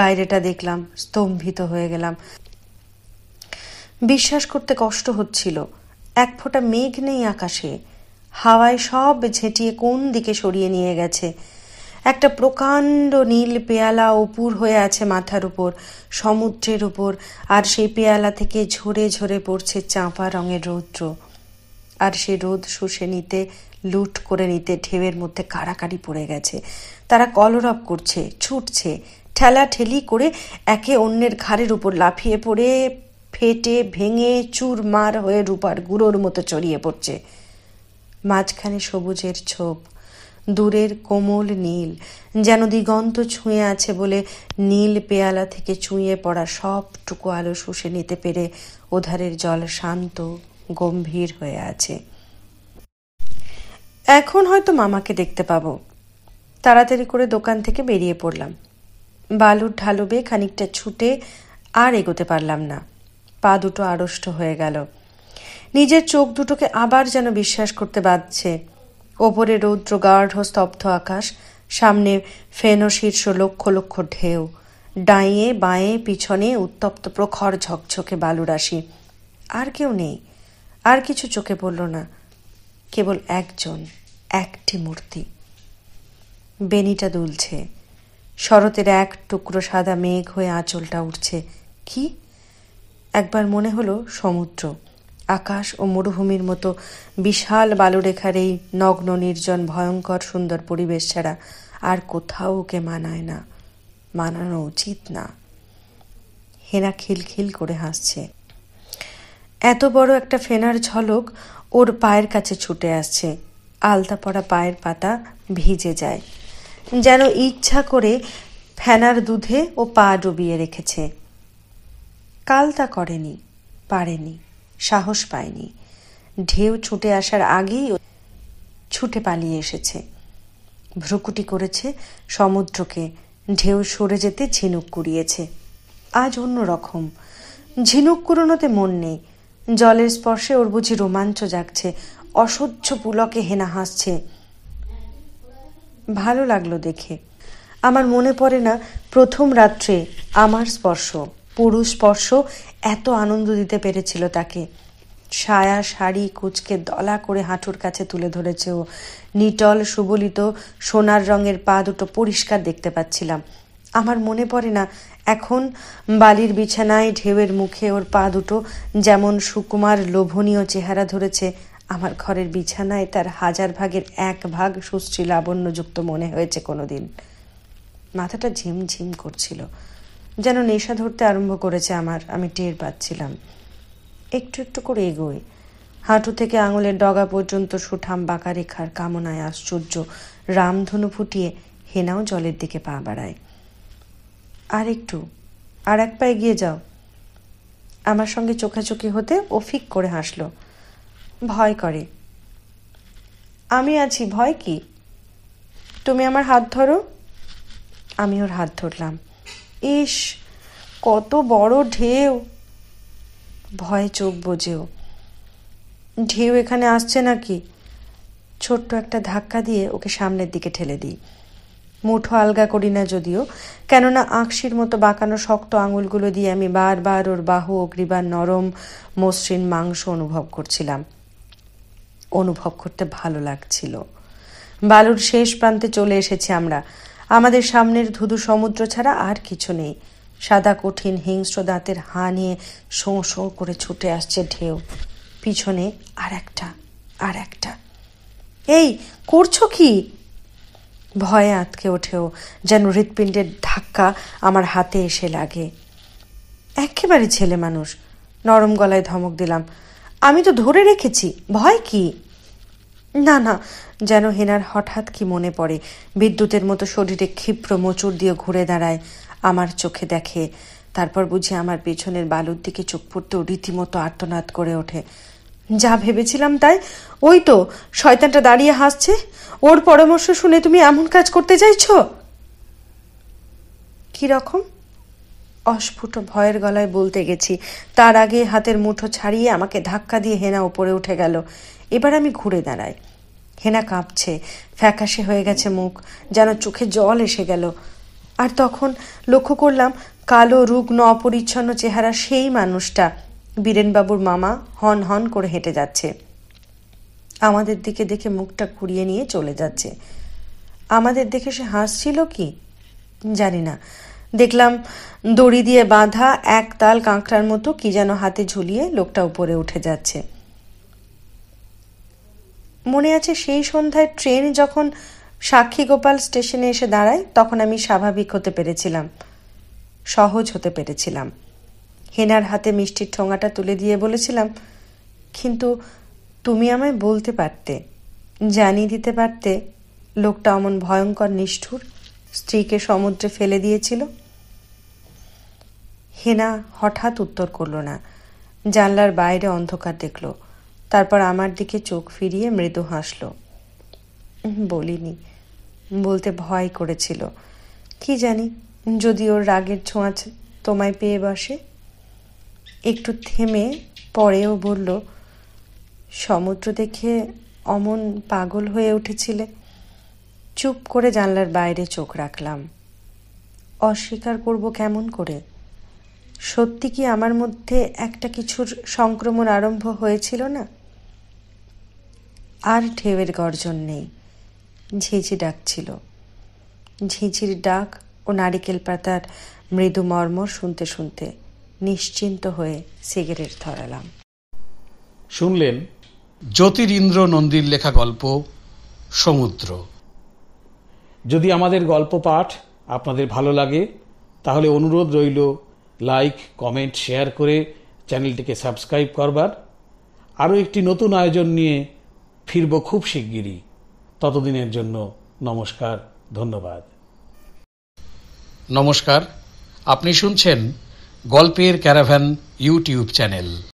বাইরেটা দেখলাম স্তম্ভিত হয়ে গেলাম বিশ্বাস করতে কষ্ট হচ্ছিল এক ফোঁটা মেঘ নেই আকাশে হাওয়ায় সব ঝেঁটিয়ে কোন দিকে সরিয়ে নিয়ে গেছে একটা প্রকাণ্ড নীল পেয়ালা অপুর হয়ে আছে মাথার উপর সমুদ্রের উপর আর সেই পেয়ালা থেকে ঝরে ঝরে পড়ছে চাঁপা রঙের রৌদ্র আর সে রোদ শুষে নিতে লুট করে নিতে ঢেউয়ের মধ্যে কাড়াকাড়ি পড়ে গেছে তারা কলরব করছে ছুটছে ঠেলা ঠেলি করে একে অন্যের ঘাড়ের উপর লাফিয়ে পড়ে ফেটে ভেঙে চুরমার হয়ে রূপার গুঁড়োর মতো চড়িয়ে পড়ছে মাঝখানে সবুজের ছোপ দূরের কোমল নীল যেন দিগন্ত ছুঁয়ে আছে বলে নীল পেয়ালা থেকে ছুঁয়ে পড়া সবটুকু আলো শুষে নিতে পেরে ওধারের জল শান্ত গম্ভীর হয়ে আছে এখন হয়তো মামাকে দেখতে পাবো তাড়াতাড়ি করে দোকান থেকে বেরিয়ে পড়লাম বালুর ঢালুবে খানিকটা ছুটে আর এগোতে পারলাম না পা দুটো আড়ষ্ট হয়ে গেল নিজের চোখ দুটোকে আবার যেন বিশ্বাস করতে বাধছে ওপরে রৌদ্র গাঢ় স্তব্ধ আকাশ সামনে ও শীর্ষ লক্ষ লক্ষ ঢেউ ডাঁয়ে বাঁয়ে পিছনে উত্তপ্ত প্রখর ঝকঝকে বালুরাশি আর কেউ নেই আর কিছু চোখে পড়ল না কেবল একজন একটি মূর্তি বেনিটা দুলছে শরতের এক টুকরো সাদা মেঘ হয়ে আঁচলটা উঠছে কি একবার মনে হলো সমুদ্র আকাশ ও মরুভূমির মতো বিশাল বালুরেখার এই নগ্ন নির্জন ভয়ঙ্কর সুন্দর পরিবেশ ছাড়া আর কোথাও ওকে মানায় না মানানো উচিত না হেনা খিলখিল করে হাসছে এত বড় একটা ফেনার ঝলক ওর পায়ের কাছে ছুটে আসছে আলতা পড়া পায়ের পাতা ভিজে যায় যেন ইচ্ছা করে ফেনার দুধে ও পা ডুবিয়ে রেখেছে কাল তা করেনি পারেনি সাহস পায়নি ঢেউ ছুটে আসার আগেই ছুটে পালিয়ে এসেছে ভ্রুকুটি করেছে সমুদ্রকে ঢেউ সরে যেতে ঝিনুক কুড়িয়েছে আজ অন্য রকম ঝিনুক কুড়োনোতে মন নেই জলের স্পর্শে ওর বুঝি রোমাঞ্চ জাগছে অসহ্য পুলকে হেনা হাসছে ভালো লাগলো দেখে আমার মনে পড়ে না প্রথম রাত্রে আমার স্পর্শ পুরুষ স্পর্শ এত আনন্দ দিতে পেরেছিল তাকে সায়া শাড়ি কুচকে দলা করে হাঁটুর কাছে তুলে ধরেছে ও নিটল সুবলিত সোনার রঙের পা দুটো পরিষ্কার দেখতে পাচ্ছিলাম আমার মনে পড়ে না এখন বালির বিছানায় ঢেউয়ের মুখে ওর পা দুটো যেমন সুকুমার লোভনীয় চেহারা ধরেছে আমার ঘরের বিছানায় তার হাজার ভাগের এক ভাগ সুশ্রী লাবণ্যযুক্ত মনে হয়েছে কোনোদিন মাথাটা ঝিমঝিম করছিল যেন নেশা ধরতে আরম্ভ করেছে আমার আমি টের পাচ্ছিলাম একটু একটু করে এগোয় হাঁটু থেকে আঙুলের ডগা পর্যন্ত সুঠাম বাঁকা রেখার কামনায় আশ্চর্য রামধনু ফুটিয়ে হেনাও জলের দিকে পা বাড়ায় আর একটু আর এক পা এগিয়ে যাও আমার সঙ্গে চোখাচোখি হতে ও ফিক করে হাসল ভয় করে আমি আছি ভয় কি তুমি আমার হাত ধরো আমি ওর হাত ধরলাম ইস কত বড় ঢেউ ভয় চোখ বোঝেও ঢেউ এখানে আসছে নাকি ছোট্ট একটা ধাক্কা দিয়ে ওকে সামনের দিকে ঠেলে দিই মুঠো আলগা করি না যদিও কেননা আঁকশির মতো বাঁকানো শক্ত আঙুলগুলো দিয়ে আমি বারবার ওর বাহু অগ্রিবার নরম মসৃণ মাংস অনুভব করছিলাম অনুভব করতে ভালো লাগছিল বালুর শেষ প্রান্তে চলে এসেছি আমরা আমাদের সামনের ধুধু সমুদ্র ছাড়া আর কিছু নেই সাদা কঠিন হিংস্র দাঁতের হাঁ নিয়ে শোঁ শোঁ করে ছুটে আসছে ঢেউ পিছনে আর একটা আর একটা এই করছো কি ভয়ে আঁতকে ওঠেও যেন হৃৎপিণ্ডের ধাক্কা আমার হাতে এসে লাগে একেবারে ছেলে মানুষ নরম গলায় ধমক দিলাম আমি তো ধরে রেখেছি ভয় কি না না যেন হেনার হঠাৎ কি মনে পড়ে বিদ্যুতের মতো শরীরে ক্ষিপ্র মোচুর দিয়ে ঘুরে দাঁড়ায় আমার চোখে দেখে তারপর বুঝি আমার পেছনের বালুর দিকে চোখ পড়তেও রীতিমতো আর্তনাদ করে ওঠে যা ভেবেছিলাম তাই ওই তো শয়তানটা দাঁড়িয়ে হাসছে ওর পরামর্শ শুনে তুমি এমন কাজ করতে চাইছ রকম অস্ফুট ভয়ের গলায় বলতে গেছি তার আগে হাতের মুঠো ছাড়িয়ে আমাকে ধাক্কা দিয়ে হেনা ওপরে উঠে গেল এবার আমি ঘুরে দাঁড়াই হেনা কাঁপছে ফ্যাকাশে হয়ে গেছে মুখ যেন চোখে জল এসে গেল আর তখন লক্ষ্য করলাম কালো রুগ্ন অপরিচ্ছন্ন চেহারা সেই মানুষটা বীরেনবাবুর মামা হন হন করে হেঁটে যাচ্ছে আমাদের দিকে দেখে মুখটা ঘুরিয়ে নিয়ে চলে যাচ্ছে আমাদের দেখে সে হাসছিল কি জানি না দেখলাম দড়ি দিয়ে বাঁধা এক তাল কাঁকড়ার মতো কি যেন হাতে ঝুলিয়ে লোকটা উপরে উঠে যাচ্ছে মনে আছে সেই সন্ধ্যায় ট্রেন যখন সাক্ষী গোপাল স্টেশনে এসে দাঁড়ায় তখন আমি স্বাভাবিক হতে পেরেছিলাম সহজ হতে পেরেছিলাম হেনার হাতে মিষ্টির ঠোঙাটা তুলে দিয়ে বলেছিলাম কিন্তু তুমি আমায় বলতে পারতে জানিয়ে দিতে পারতে লোকটা অমন ভয়ঙ্কর নিষ্ঠুর স্ত্রীকে সমুদ্রে ফেলে দিয়েছিল হেনা হঠাৎ উত্তর করল না জানলার বাইরে অন্ধকার দেখলো তারপর আমার দিকে চোখ ফিরিয়ে মৃদু হাসল বলিনি বলতে ভয় করেছিল কি জানি যদি ওর রাগের ছোঁয়াচ তোমায় পেয়ে বসে একটু থেমে পরেও বলল সমুদ্র দেখে অমন পাগল হয়ে উঠেছিলে চুপ করে জানলার বাইরে চোখ রাখলাম অস্বীকার করব কেমন করে সত্যি কি আমার মধ্যে একটা কিছুর সংক্রমণ আরম্ভ হয়েছিল না আর ঢেউয়ের গর্জন নেই ঝিঁঝি ডাকছিল ঝিঁঝির ডাক ও নারিকেল পাতার মৃদু মর্মর শুনতে শুনতে নিশ্চিন্ত হয়ে সিগারেট ধরালাম শুনলেন জ্যোতিরিন্দ্র নন্দীর লেখা গল্প সমুদ্র যদি আমাদের গল্প পাঠ আপনাদের ভালো লাগে তাহলে অনুরোধ রইল লাইক কমেন্ট শেয়ার করে চ্যানেলটিকে সাবস্ক্রাইব করবার আরও একটি নতুন আয়োজন নিয়ে ফিরব খুব শিগগিরই ততদিনের জন্য নমস্কার ধন্যবাদ নমস্কার আপনি শুনছেন গল্পের ক্যারাভ্যান ইউটিউব চ্যানেল